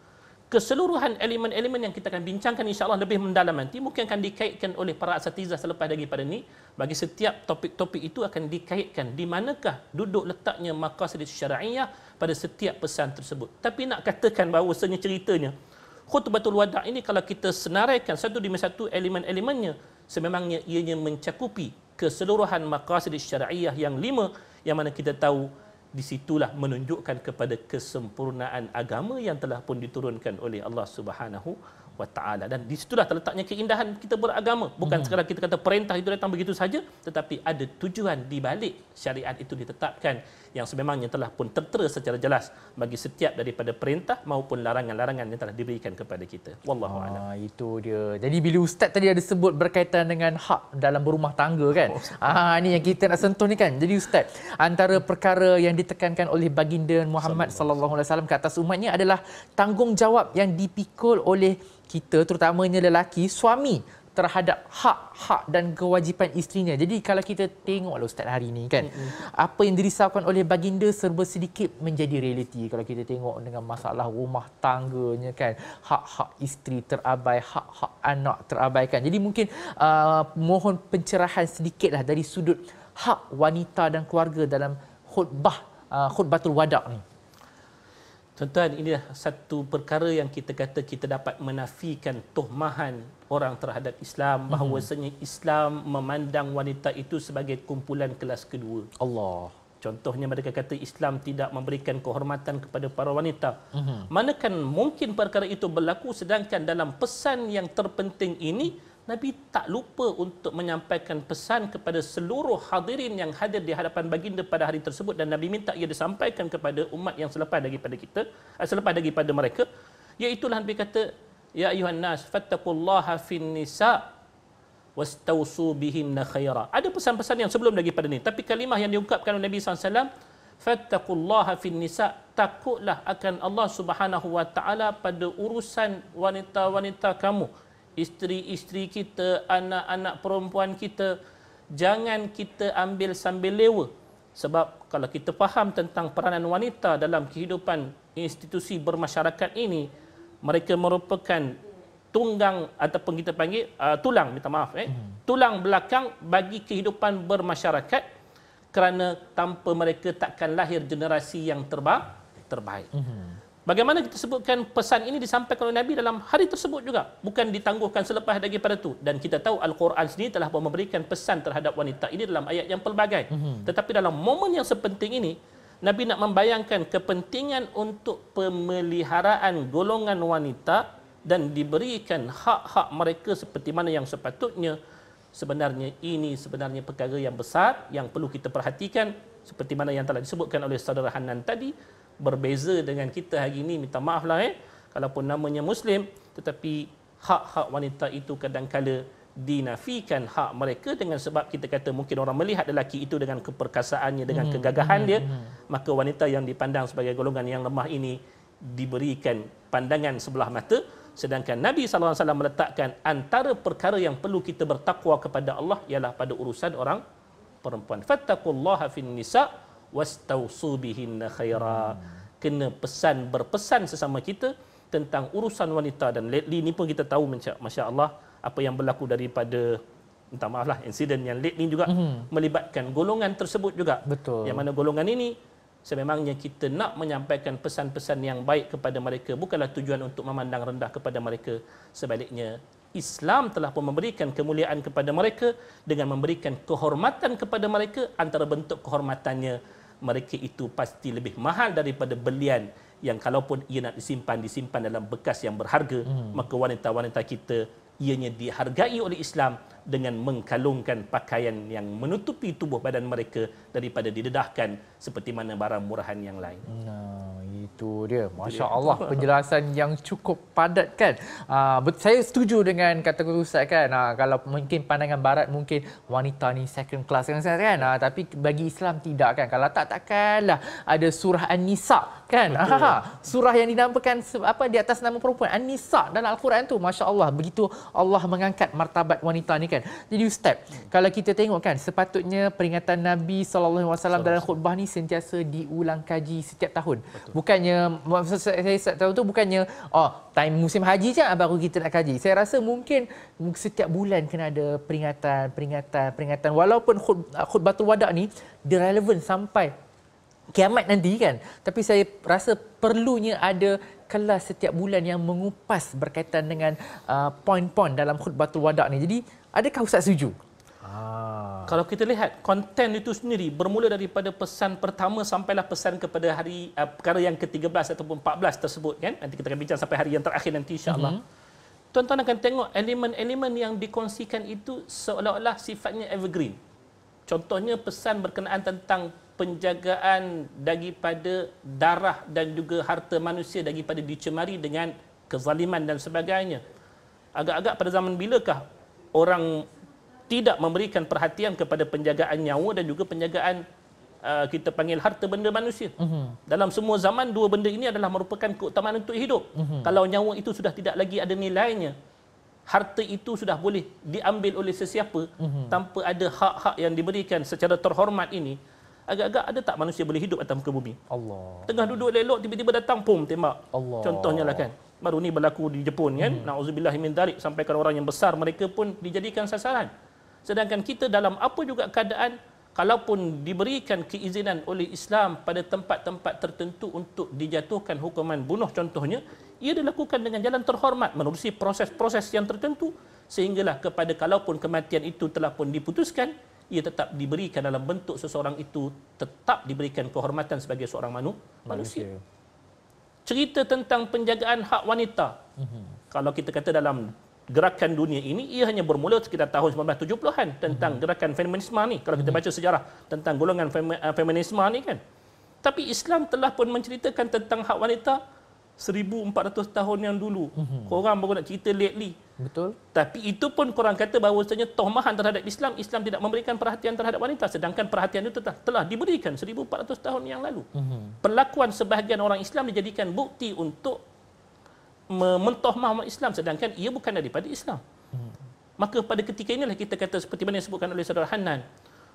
keseluruhan elemen-elemen yang kita akan bincangkan insya-Allah lebih mendalam nanti mungkin akan dikaitkan oleh para asatizah selepas daripada ini bagi setiap topik-topik itu akan dikaitkan di manakah duduk letaknya maqasid syar'iyyah pada setiap pesan tersebut tapi nak katakan bahawa sebenarnya ceritanya khutbatul wadah ini kalau kita senaraikan satu demi satu elemen-elemennya sememangnya ianya mencakupi keseluruhan maqasid syar'iyyah yang lima yang mana kita tahu di situlah menunjukkan kepada kesempurnaan agama yang telah pun diturunkan oleh Allah Subhanahu wa taala dan di situlah terletaknya keindahan kita beragama bukan hmm. sekadar kita kata perintah itu datang begitu saja tetapi ada tujuan di balik syariat itu ditetapkan yang sememangnya telah pun tertera secara jelas bagi setiap daripada perintah maupun larangan-larangan yang telah diberikan kepada kita. Wallahu a'lam. Ah, itu dia. Jadi bila ustaz tadi ada sebut berkaitan dengan hak dalam berumah tangga kan? Oh, ah ini yang kita nak sentuh ni kan. Jadi ustaz, antara perkara yang ditekankan oleh baginda Muhammad sallallahu alaihi wasallam ke atas umatnya adalah tanggungjawab yang dipikul oleh kita terutamanya lelaki suami terhadap hak-hak dan kewajipan isterinya. Jadi kalau kita tengoklah Ustaz hari ini kan, mm-hmm. apa yang dirisaukan oleh baginda serba sedikit menjadi realiti. Kalau kita tengok dengan masalah rumah tangganya kan, hak-hak isteri terabai, hak-hak anak terabaikan. Jadi mungkin uh, mohon pencerahan sedikitlah dari sudut hak wanita dan keluarga dalam khutbah uh, khutbatul wadak ni. Tuan-tuan, adalah satu perkara yang kita kata kita dapat menafikan tohmahan orang terhadap Islam mhm. bahawasanya mm Islam memandang wanita itu sebagai kumpulan kelas kedua. Allah. Contohnya mereka kata Islam tidak memberikan kehormatan kepada para wanita. Mm-hmm. Manakan mungkin perkara itu berlaku sedangkan dalam pesan yang terpenting ini Nabi tak lupa untuk menyampaikan pesan kepada seluruh hadirin yang hadir di hadapan baginda pada hari tersebut dan Nabi minta ia disampaikan kepada umat yang selepas daripada kita, eh, selepas daripada mereka, iaitu Nabi kata, "Ya ayuhan nas, fattaqullaha fin nisa wastausu bihinna khaira." Ada pesan-pesan yang sebelum daripada ini, tapi kalimah yang diungkapkan oleh Nabi SAW fattaqullaha fin nisa takutlah akan Allah Subhanahu wa taala pada urusan wanita-wanita kamu isteri-isteri kita, anak-anak perempuan kita, jangan kita ambil sambil lewa. Sebab kalau kita faham tentang peranan wanita dalam kehidupan institusi bermasyarakat ini, mereka merupakan tunggang ataupun kita panggil uh, tulang, minta maaf eh. Hmm. Tulang belakang bagi kehidupan bermasyarakat kerana tanpa mereka takkan lahir generasi yang terbaik. Terbaik. Hmm. Bagaimana kita sebutkan pesan ini disampaikan oleh Nabi dalam hari tersebut juga. Bukan ditangguhkan selepas daripada itu. Dan kita tahu Al-Quran sendiri telah memberikan pesan terhadap wanita ini dalam ayat yang pelbagai. Mm-hmm. Tetapi dalam momen yang sepenting ini, Nabi nak membayangkan kepentingan untuk pemeliharaan golongan wanita dan diberikan hak-hak mereka seperti mana yang sepatutnya. Sebenarnya ini sebenarnya perkara yang besar yang perlu kita perhatikan seperti mana yang telah disebutkan oleh saudara Hanan tadi berbeza dengan kita hari ini minta maaf lah eh kalaupun namanya muslim tetapi hak-hak wanita itu kadang kadangkala dinafikan hak mereka dengan sebab kita kata mungkin orang melihat lelaki itu dengan keperkasaannya dengan hmm, kegagahan hmm, dia hmm. maka wanita yang dipandang sebagai golongan yang lemah ini diberikan pandangan sebelah mata sedangkan Nabi sallallahu alaihi wasallam meletakkan antara perkara yang perlu kita bertakwa kepada Allah ialah pada urusan orang perempuan fattaqullaha fin nisa' wastausu bihinna khaira. Kena pesan berpesan sesama kita tentang urusan wanita dan lately ni pun kita tahu Masya Allah apa yang berlaku daripada entah maaf insiden yang lately juga mm-hmm. melibatkan golongan tersebut juga betul yang mana golongan ini sememangnya kita nak menyampaikan pesan-pesan yang baik kepada mereka bukanlah tujuan untuk memandang rendah kepada mereka sebaliknya Islam telah pun memberikan kemuliaan kepada mereka dengan memberikan kehormatan kepada mereka antara bentuk kehormatannya mereka itu pasti lebih mahal daripada belian yang kalaupun ia nak disimpan disimpan dalam bekas yang berharga hmm. maka wanita-wanita kita ianya dihargai oleh Islam dengan mengkalungkan pakaian yang menutupi tubuh badan mereka daripada didedahkan seperti mana barang murahan yang lain. Nah, itu dia. Masya Allah [laughs] penjelasan yang cukup padat kan. Uh, saya setuju dengan kata kata Ustaz kan. Uh, kalau mungkin pandangan barat mungkin wanita ni second class kan Ustaz kan. Uh, tapi bagi Islam tidak kan. Kalau tak takkanlah ada surah An-Nisa kan. Aha, surah yang dinamakan apa di atas nama perempuan An-Nisa dalam Al-Quran tu. Masya Allah begitu Allah mengangkat martabat wanita ni kan kan jadi ustaz hmm. kalau kita tengok kan sepatutnya peringatan Nabi SAW dalam khutbah ni sentiasa diulang kaji setiap tahun betul. bukannya maksud saya setiap tahun tu bukannya oh time musim haji je lah baru kita nak kaji saya rasa mungkin setiap bulan kena ada peringatan peringatan peringatan walaupun khutbatul wada ni dia relevan sampai kiamat nanti kan tapi saya rasa perlunya ada kelas setiap bulan yang mengupas berkaitan dengan uh, poin-poin dalam khutbatul wada' ni. Jadi, adakah Ustaz setuju? Ah. Kalau kita lihat konten itu sendiri bermula daripada pesan pertama sampailah pesan kepada hari uh, perkara yang ke-13 ataupun 14 tersebut kan nanti kita akan bincang sampai hari yang terakhir nanti insya-Allah. Mm-hmm. Tuan-tuan akan tengok elemen-elemen yang dikongsikan itu seolah-olah sifatnya evergreen. Contohnya pesan berkenaan tentang penjagaan daripada darah dan juga harta manusia daripada dicemari dengan kezaliman dan sebagainya. Agak-agak pada zaman bilakah orang tidak memberikan perhatian kepada penjagaan nyawa dan juga penjagaan uh, kita panggil harta benda manusia. Uh-huh. Dalam semua zaman dua benda ini adalah merupakan keutamaan untuk hidup. Uh-huh. Kalau nyawa itu sudah tidak lagi ada nilainya, harta itu sudah boleh diambil oleh sesiapa uh-huh. tanpa ada hak-hak yang diberikan secara terhormat ini, agak-agak ada tak manusia boleh hidup atas muka bumi? Allah. Tengah duduk elok tiba-tiba datang pum tembak. Allah. Contohnya lah kan. Baru ni berlaku di Jepun kan. Hmm. Nauzubillah min dalik sampai orang yang besar mereka pun dijadikan sasaran. Sedangkan kita dalam apa juga keadaan kalaupun diberikan keizinan oleh Islam pada tempat-tempat tertentu untuk dijatuhkan hukuman bunuh contohnya ia dilakukan dengan jalan terhormat menerusi proses-proses yang tertentu sehinggalah kepada kalaupun kematian itu telah pun diputuskan ia tetap diberikan dalam bentuk seseorang itu tetap diberikan kehormatan sebagai seorang manu, manusia. Cerita tentang penjagaan hak wanita. Mm-hmm. Kalau kita kata dalam gerakan dunia ini ia hanya bermula sekitar tahun 1970-an tentang mm-hmm. gerakan feminisme ni kalau kita mhm. baca sejarah tentang golongan fem, eh, feminisme ni kan. Tapi Islam telah pun menceritakan tentang hak wanita 1400 tahun yang dulu. Mm-hmm. Korang baru nak cerita lately. Betul. Tapi itu pun kurang kata bahawa sebenarnya tohmahan terhadap Islam, Islam tidak memberikan perhatian terhadap wanita. Sedangkan perhatian itu telah, telah diberikan 1400 tahun yang lalu. Mm-hmm. Perlakuan sebahagian orang Islam dijadikan bukti untuk mentohmah orang Islam. Sedangkan ia bukan daripada Islam. Mm-hmm. Maka pada ketika inilah kita kata seperti mana yang disebutkan oleh saudara Hanan.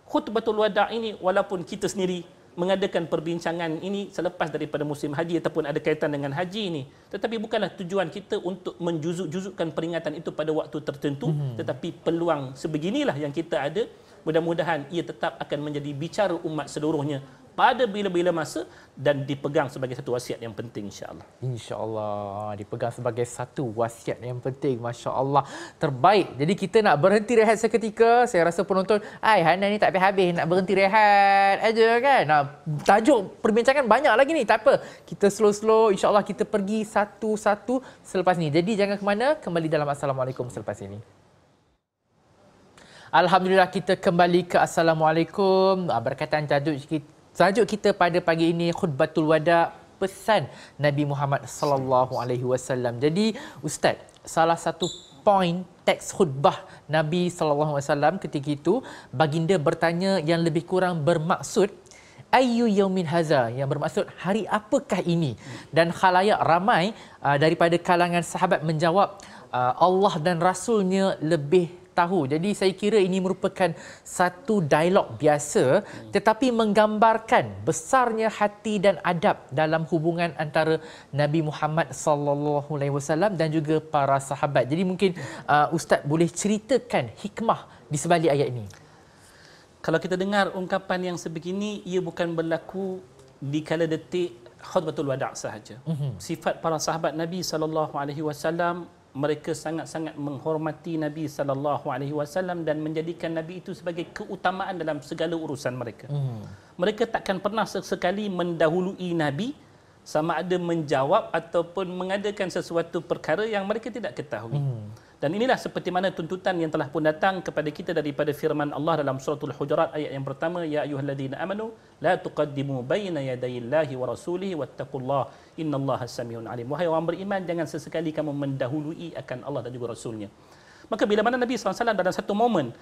Khutbatul wada' ini walaupun kita sendiri mengadakan perbincangan ini selepas daripada musim haji ataupun ada kaitan dengan haji ini tetapi bukanlah tujuan kita untuk menjuzuk-juzukkan peringatan itu pada waktu tertentu hmm. tetapi peluang sebeginilah yang kita ada mudah-mudahan ia tetap akan menjadi bicara umat seluruhnya pada bila-bila masa dan dipegang sebagai satu wasiat yang penting insya Allah. Insya Allah, dipegang sebagai satu wasiat yang penting masya-Allah. Terbaik. Jadi kita nak berhenti rehat seketika. Saya rasa penonton, ai Hana ni tak habis, -habis. nak berhenti rehat aja kan. Nah, tajuk perbincangan banyak lagi ni. Tak apa. Kita slow-slow insya Allah kita pergi satu-satu selepas ni. Jadi jangan ke mana, kembali dalam assalamualaikum selepas ini. Alhamdulillah kita kembali ke Assalamualaikum. Ah, berkaitan tajuk kita, Tajuk kita pada pagi ini khutbatul wada pesan Nabi Muhammad sallallahu alaihi wasallam. Jadi ustaz, salah satu poin teks khutbah Nabi sallallahu alaihi wasallam ketika itu baginda bertanya yang lebih kurang bermaksud ayu yaumin haza yang bermaksud hari apakah ini dan khalayak ramai ah, daripada kalangan sahabat menjawab ah, Allah dan rasulnya lebih tahu. Jadi saya kira ini merupakan satu dialog biasa tetapi menggambarkan besarnya hati dan adab dalam hubungan antara Nabi Muhammad sallallahu alaihi wasallam dan juga para sahabat. Jadi mungkin uh, ustaz boleh ceritakan hikmah di sebalik ayat ini. Kalau kita dengar ungkapan yang sebegini ia bukan berlaku di kala detik khutbatul wada' sahaja. Mhm. Sifat para sahabat Nabi sallallahu alaihi wasallam mereka sangat-sangat menghormati Nabi sallallahu alaihi wasallam dan menjadikan Nabi itu sebagai keutamaan dalam segala urusan mereka. Hmm. Mereka takkan pernah sesekali mendahului Nabi sama ada menjawab ataupun mengadakan sesuatu perkara yang mereka tidak ketahui. Hmm. Dan inilah seperti mana tuntutan yang telah pun datang kepada kita daripada firman Allah dalam Surah al hujurat ayat yang pertama ya ayyuhalladzina amanu la tuqaddimu baina yadayillahi wa rasulihi wattaqullah innallaha samiun alim wahai orang beriman jangan sesekali kamu mendahului akan Allah dan juga rasulnya maka bila mana Nabi SAW dalam satu momen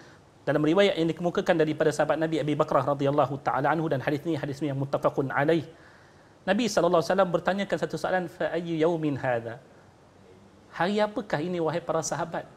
dalam riwayat yang dikemukakan daripada sahabat Nabi Abi Bakrah radhiyallahu taala anhu dan hadis ini hadis yang muttafaqun alaih Nabi SAW bertanyakan satu soalan fa ayyu yaumin hadha Hari apakah ini wahai para sahabat?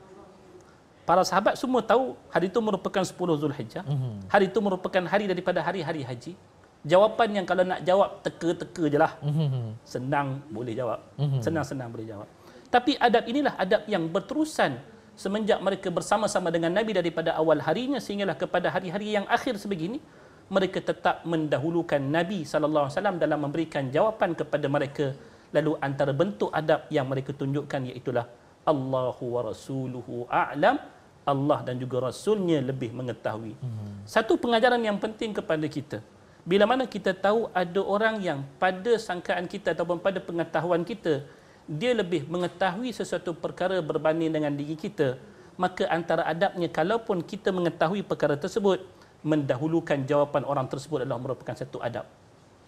Para sahabat semua tahu hari itu merupakan 10 Zulhijjah. Mhm. Hari itu merupakan hari daripada hari-hari haji. Jawapan yang kalau nak jawab teka-teka je lah. Mhm, mhm. Senang boleh jawab. Senang-senang boleh jawab. Tapi adab inilah adab yang berterusan semenjak mereka bersama-sama dengan Nabi daripada awal harinya sehinggalah kepada hari-hari yang akhir sebegini mereka tetap mendahulukan Nabi SAW dalam memberikan jawapan kepada mereka lalu antara bentuk adab yang mereka tunjukkan iaitulah Allahu wa rasuluhu a'lam Allah dan juga rasulnya lebih mengetahui. Hmm. Satu pengajaran yang penting kepada kita. Bila mana kita tahu ada orang yang pada sangkaan kita ataupun pada pengetahuan kita dia lebih mengetahui sesuatu perkara berbanding dengan diri kita, maka antara adabnya kalaupun kita mengetahui perkara tersebut, mendahulukan jawapan orang tersebut adalah merupakan satu adab.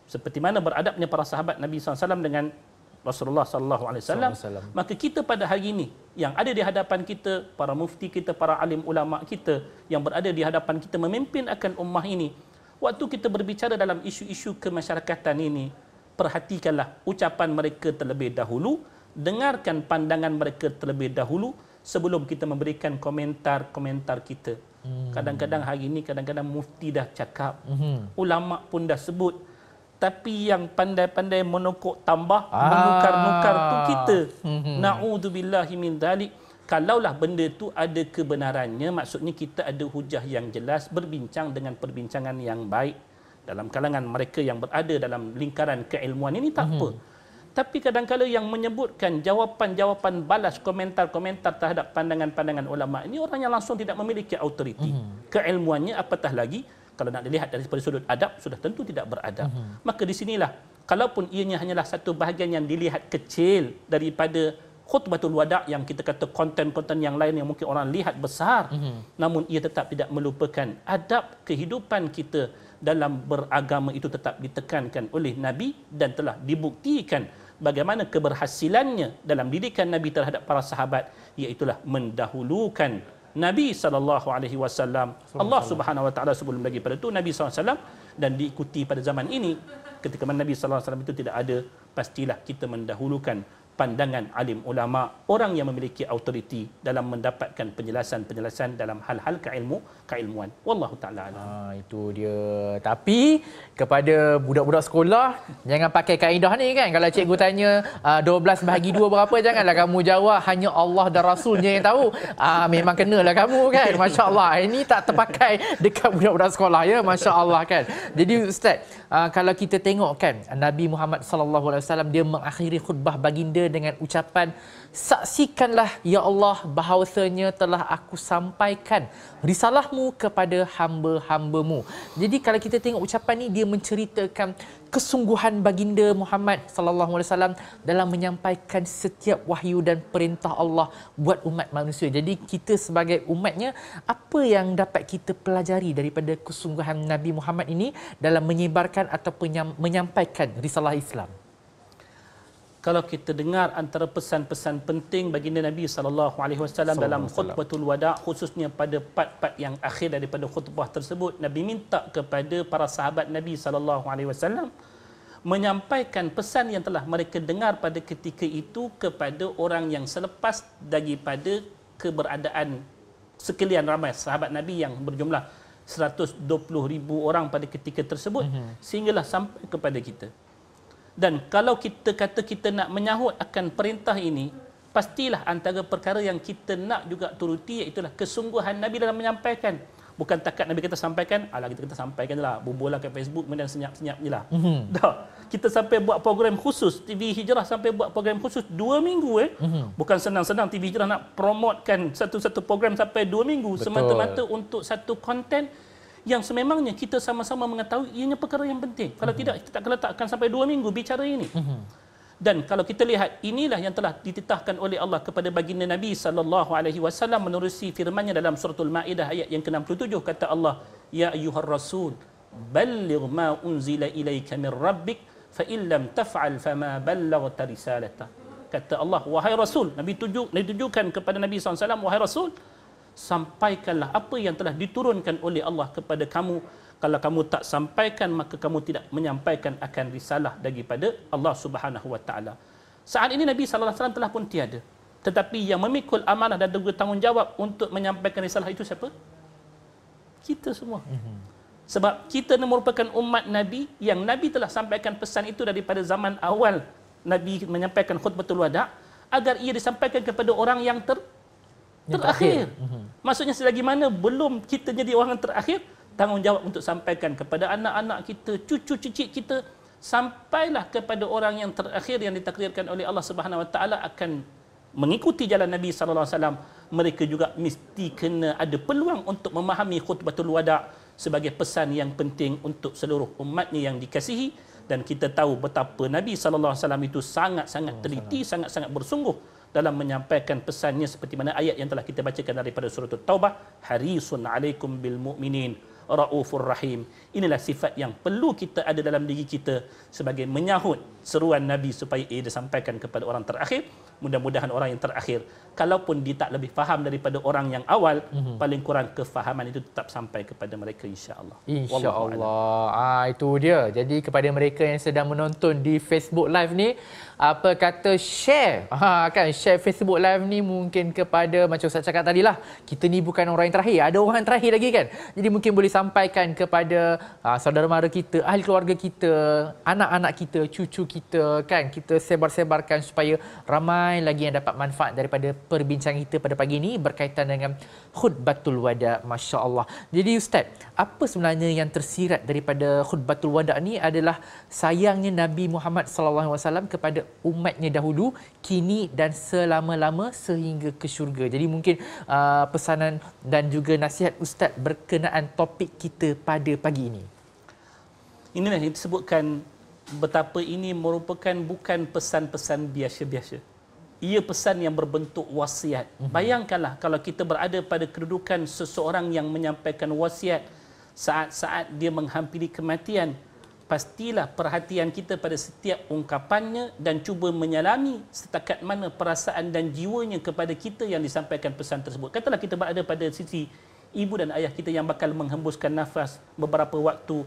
Seperti mana beradabnya para sahabat Nabi SAW dengan Rasulullah sallallahu alaihi wasallam maka kita pada hari ini yang ada di hadapan kita para mufti kita para alim ulama kita yang berada di hadapan kita memimpin akan ummah ini waktu kita berbicara dalam isu-isu kemasyarakatan ini perhatikanlah ucapan mereka terlebih dahulu dengarkan pandangan mereka terlebih dahulu sebelum kita memberikan komentar-komentar kita hmm. kadang-kadang hari ini kadang-kadang mufti dah cakap hmm. ulama pun dah sebut tapi yang pandai-pandai menokok tambah ah. menukar-nukar tu kita mhm. naudzubillahi min zalik kalaulah benda tu ada kebenarannya maksudnya kita ada hujah yang jelas berbincang dengan perbincangan yang baik dalam kalangan mereka yang berada dalam lingkaran keilmuan ini tak apa mhm. tapi kadang-kadang yang menyebutkan jawapan-jawapan balas komentar-komentar terhadap pandangan-pandangan ulama ini orang yang langsung tidak memiliki autoriti mhm. keilmuannya apatah lagi kalau nak dilihat dari sudut adab sudah tentu tidak beradab mm-hmm. maka di sinilah kalaupun ianya hanyalah satu bahagian yang dilihat kecil daripada khutbatul wada yang kita kata konten-konten yang lain yang mungkin orang lihat besar mm-hmm. namun ia tetap tidak melupakan adab kehidupan kita dalam beragama itu tetap ditekankan oleh nabi dan telah dibuktikan bagaimana keberhasilannya dalam didikan nabi terhadap para sahabat iaitulah mendahulukan Nabi sallallahu alaihi wasallam. Allah Subhanahu wa taala sebelum lagi pada itu Nabi sallallahu alaihi wasallam dan diikuti pada zaman ini ketika mana Nabi sallallahu alaihi wasallam itu tidak ada pastilah kita mendahulukan pandangan alim ulama orang yang memiliki autoriti dalam mendapatkan penjelasan-penjelasan dalam hal-hal keilmu keilmuan wallahu taala ha, itu dia tapi kepada budak-budak sekolah jangan pakai kaedah ni kan kalau cikgu tanya 12 ah, bahagi 2 berapa janganlah kamu jawab hanya Allah dan rasulnya yang tahu ah memang kenalah kamu kan masya-Allah ini tak terpakai dekat budak-budak sekolah ya masya-Allah kan jadi ustaz ah, kalau kita tengok kan Nabi Muhammad sallallahu alaihi wasallam dia mengakhiri khutbah baginda dengan ucapan saksikanlah ya Allah bahawasanya telah aku sampaikan risalahmu kepada hamba-hambamu. Jadi kalau kita tengok ucapan ni dia menceritakan kesungguhan baginda Muhammad sallallahu alaihi wasallam dalam menyampaikan setiap wahyu dan perintah Allah buat umat manusia. Jadi kita sebagai umatnya apa yang dapat kita pelajari daripada kesungguhan Nabi Muhammad ini dalam menyebarkan atau menyampaikan risalah Islam? kalau kita dengar antara pesan-pesan penting bagi Nabi sallallahu alaihi wasallam dalam khutbatul wada khususnya pada part-part yang akhir daripada khutbah tersebut Nabi minta kepada para sahabat Nabi sallallahu alaihi wasallam menyampaikan pesan yang telah mereka dengar pada ketika itu kepada orang yang selepas daripada keberadaan sekalian ramai sahabat Nabi yang berjumlah 120,000 orang pada ketika tersebut mhm. sehinggalah sampai kepada kita. Dan kalau kita kata kita nak menyahut akan perintah ini, pastilah antara perkara yang kita nak juga turuti iaitulah kesungguhan Nabi dalam menyampaikan. Bukan takat Nabi kata sampaikan, ala kita kata sampaikan lah. Bubuhlah ke Facebook, kemudian senyap-senyap je lah. Mm-hmm. Kita sampai buat program khusus, TV Hijrah sampai buat program khusus dua minggu eh. Mm-hmm. Bukan senang-senang TV Hijrah nak promotkan satu-satu program sampai dua minggu. Semata-mata untuk satu konten, yang sememangnya kita sama-sama mengetahui ianya perkara yang penting. Kalau uh-huh. tidak, kita tak letakkan sampai dua minggu bicara ini. Uh-huh. Dan kalau kita lihat inilah yang telah dititahkan oleh Allah kepada baginda Nabi sallallahu alaihi wasallam menerusi firman-Nya dalam suratul Maidah ayat yang ke-67 kata Allah ya ayyuhar rasul balligh ma unzila ilayka min rabbik fa illam taf'al fama ballaghta risalata kata Allah wahai rasul Nabi tuju tujukan kepada Nabi sallallahu wahai rasul sampaikanlah apa yang telah diturunkan oleh Allah kepada kamu kalau kamu tak sampaikan maka kamu tidak menyampaikan akan risalah daripada Allah Subhanahu wa taala saat ini Nabi sallallahu alaihi wasallam telah pun tiada tetapi yang memikul amanah dan juga tanggungjawab untuk menyampaikan risalah itu siapa kita semua mhm. sebab kita merupakan umat Nabi yang Nabi telah sampaikan pesan itu daripada zaman awal Nabi menyampaikan khutbatul wada' agar ia disampaikan kepada orang yang ter, terakhir. Mhm. Maksudnya selagi mana belum kita jadi orang terakhir, tanggungjawab untuk sampaikan kepada anak-anak kita, cucu cicit kita, sampailah kepada orang yang terakhir yang ditakdirkan oleh Allah Subhanahu Wa Taala akan mengikuti jalan Nabi sallallahu alaihi wasallam mereka juga mesti kena ada peluang untuk memahami khutbatul wada sebagai pesan yang penting untuk seluruh umatnya yang dikasihi dan kita tahu betapa Nabi sallallahu alaihi wasallam itu sangat-sangat oh, teliti sangat-sangat bersungguh dalam menyampaikan pesannya seperti mana ayat yang telah kita bacakan daripada surah Taubah harisun alaikum bil mu'minin raufur rahim inilah sifat yang perlu kita ada dalam diri kita sebagai menyahut seruan nabi supaya ia disampaikan kepada orang terakhir mudah-mudahan orang yang terakhir kalaupun dia tak lebih faham daripada orang yang awal mm-hmm. paling kurang kefahaman itu tetap sampai kepada mereka insya Allah. Insya Allah. ah itu dia jadi kepada mereka yang sedang menonton di Facebook live ni apa kata share ha, kan share Facebook live ni mungkin kepada macam saya cakap tadi lah kita ni bukan orang yang terakhir ada orang terakhir lagi kan jadi mungkin boleh sampaikan kepada ha, saudara mara kita ahli keluarga kita anak-anak kita cucu kita kan kita sebar-sebarkan supaya ramai lagi yang dapat manfaat daripada perbincangan kita pada pagi ni berkaitan dengan khutbatul wada Masya Allah jadi Ustaz apa sebenarnya yang tersirat daripada khutbatul wada ni adalah sayangnya Nabi Muhammad SAW kepada umatnya dahulu kini dan selama-lama sehingga ke syurga. Jadi mungkin uh, pesanan dan juga nasihat ustaz berkenaan topik kita pada pagi ini. Inilah yang disebutkan betapa ini merupakan bukan pesan-pesan biasa-biasa. Ia pesan yang berbentuk wasiat. Mm-hmm. Bayangkanlah kalau kita berada pada kedudukan seseorang yang menyampaikan wasiat saat-saat dia menghampiri kematian pastilah perhatian kita pada setiap ungkapannya dan cuba menyalami setakat mana perasaan dan jiwanya kepada kita yang disampaikan pesan tersebut. Katalah kita berada pada sisi ibu dan ayah kita yang bakal menghembuskan nafas beberapa waktu.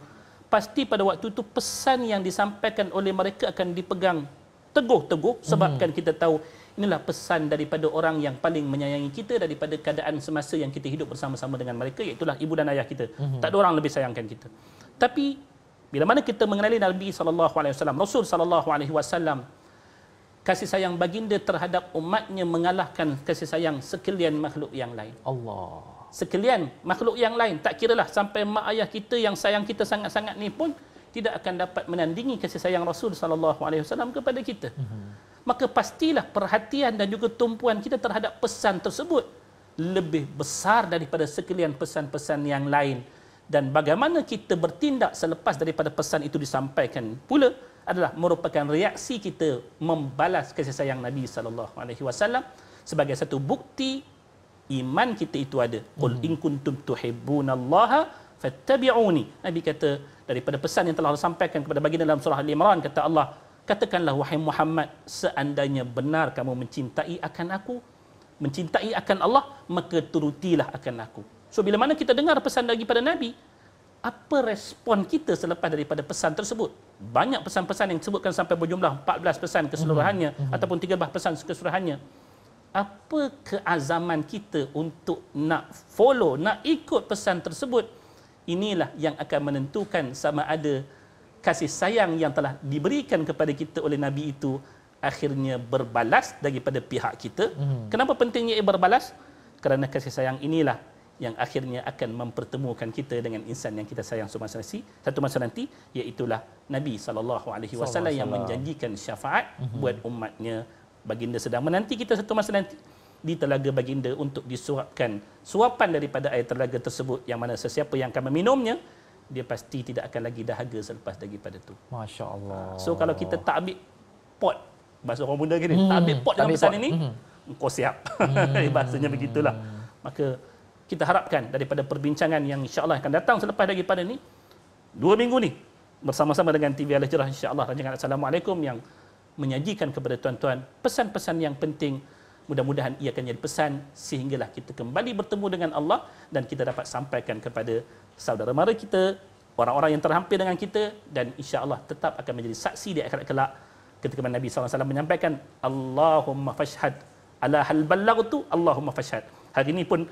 Pasti pada waktu itu pesan yang disampaikan oleh mereka akan dipegang teguh-teguh sebabkan hmm. kita tahu inilah pesan daripada orang yang paling menyayangi kita daripada keadaan semasa yang kita hidup bersama-sama dengan mereka iaitu lah ibu dan ayah kita. Hmm. Tak ada orang lebih sayangkan kita. Tapi bila mana kita mengenali Nabi SAW, Rasul SAW, kasih sayang baginda terhadap umatnya mengalahkan kasih sayang sekalian makhluk yang lain. Allah. Sekalian makhluk yang lain, tak kira lah sampai mak ayah kita yang sayang kita sangat-sangat ni pun tidak akan dapat menandingi kasih sayang Rasul SAW kepada kita. Mhm. Maka pastilah perhatian dan juga tumpuan kita terhadap pesan tersebut lebih besar daripada sekalian pesan-pesan yang lain dan bagaimana kita bertindak selepas daripada pesan itu disampaikan pula adalah merupakan reaksi kita membalas kasih sayang Nabi sallallahu alaihi wasallam sebagai satu bukti iman kita itu ada qul hmm. in kuntum tuhibbunallaha fattabi'uni nabi kata daripada pesan yang telah disampaikan kepada baginda dalam surah al imran kata Allah katakanlah wahai Muhammad seandainya benar kamu mencintai akan aku mencintai akan Allah maka turutilah akan aku So bila mana kita dengar pesan daripada Nabi, apa respon kita selepas daripada pesan tersebut? Banyak pesan-pesan yang disebutkan sampai berjumlah 14 pesan keseluruhannya mm-hmm. ataupun 13 pesan keseluruhannya. Apa keazaman kita untuk nak follow, nak ikut pesan tersebut? Inilah yang akan menentukan sama ada kasih sayang yang telah diberikan kepada kita oleh Nabi itu akhirnya berbalas daripada pihak kita. Mm-hmm. Kenapa pentingnya ia berbalas? Kerana kasih sayang inilah yang akhirnya akan mempertemukan kita dengan insan yang kita sayang semasa nanti satu masa nanti iaitu Nabi sallallahu alaihi wasallam yang menjanjikan syafaat mm-hmm. buat umatnya baginda sedang menanti kita satu masa nanti di telaga baginda untuk disuapkan suapan daripada air telaga tersebut yang mana sesiapa yang akan meminumnya dia pasti tidak akan lagi dahaga selepas daripada itu. Masya Allah. So kalau kita tak ambil pot, bahasa orang muda gini, hmm. tak mhm. ambil pot dalam ambil pesan ini, hmm. kau siap. Hmm. [laughs] Bahasanya begitulah. Maka kita harapkan daripada perbincangan yang insya Allah akan datang selepas daripada ini, dua minggu ni bersama-sama dengan TV Al-Hijrah Allah rancangan Assalamualaikum yang menyajikan kepada tuan-tuan pesan-pesan yang penting mudah-mudahan ia akan jadi pesan sehinggalah kita kembali bertemu dengan Allah dan kita dapat sampaikan kepada saudara mara kita orang-orang yang terhampir dengan kita dan insya Allah tetap akan menjadi saksi di akhirat kelak ketika Nabi sallallahu alaihi wasallam menyampaikan Allahumma fashhad ala hal ballaghtu Allahumma fashhad hari ini pun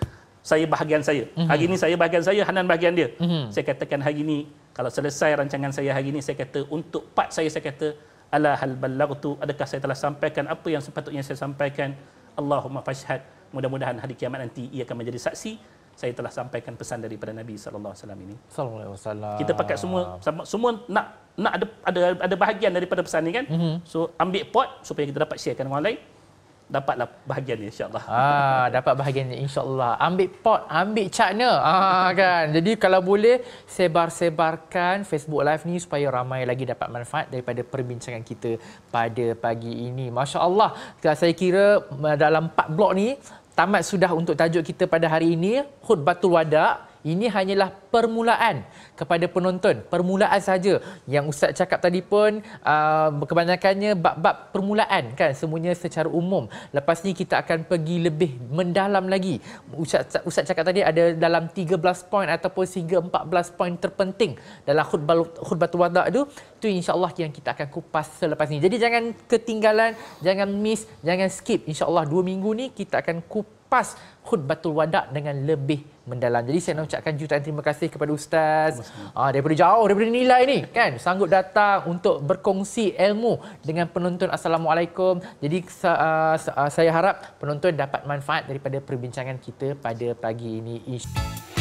saya bahagian saya. Mm-hmm. Hari ini saya bahagian saya, Hanan bahagian dia. Mm-hmm. Saya katakan hari ini kalau selesai rancangan saya hari ini saya kata untuk part saya saya kata ala hal ballagtu adakah saya telah sampaikan apa yang sepatutnya saya sampaikan? Allahumma fashhad. Mudah-mudahan hari kiamat nanti ia akan menjadi saksi saya telah sampaikan pesan daripada Nabi saw ini. Sallallahu Kita pakai semua semua nak nak ada ada ada bahagian daripada pesan ini kan? Mm-hmm. So ambil pot supaya kita dapat sharekan orang lain dapatlah bahagian ni insyaallah. Ah dapat bahagian ni insyaallah. Ambil pot, ambil cakna. Ah kan. Jadi kalau boleh sebar-sebarkan Facebook live ni supaya ramai lagi dapat manfaat daripada perbincangan kita pada pagi ini. Masya-Allah. Saya kira eh, dalam 4 blok ni tamat sudah untuk tajuk kita pada hari ini khutbatul wada'. Ini hanyalah permulaan kepada penonton. Permulaan saja. Yang Ustaz cakap tadi pun uh, kebanyakannya bab-bab permulaan kan semuanya secara umum. Lepas ni kita akan pergi lebih mendalam lagi. Ustaz, Ustaz cakap tadi ada dalam 13 poin ataupun sehingga 14 poin terpenting dalam khutbah, khutbah wada tu. Itu insyaAllah yang kita akan kupas selepas ni. Jadi jangan ketinggalan, jangan miss, jangan skip. InsyaAllah dua minggu ni kita akan kupas khutbatul wada dengan lebih mendalam. Jadi saya nak ucapkan jutaan terima kasih kepada ustaz. Ah daripada jauh daripada nilai ni kan sanggup datang untuk berkongsi ilmu dengan penonton. Assalamualaikum. Jadi ah, ah, saya harap penonton dapat manfaat daripada perbincangan kita pada pagi ini insya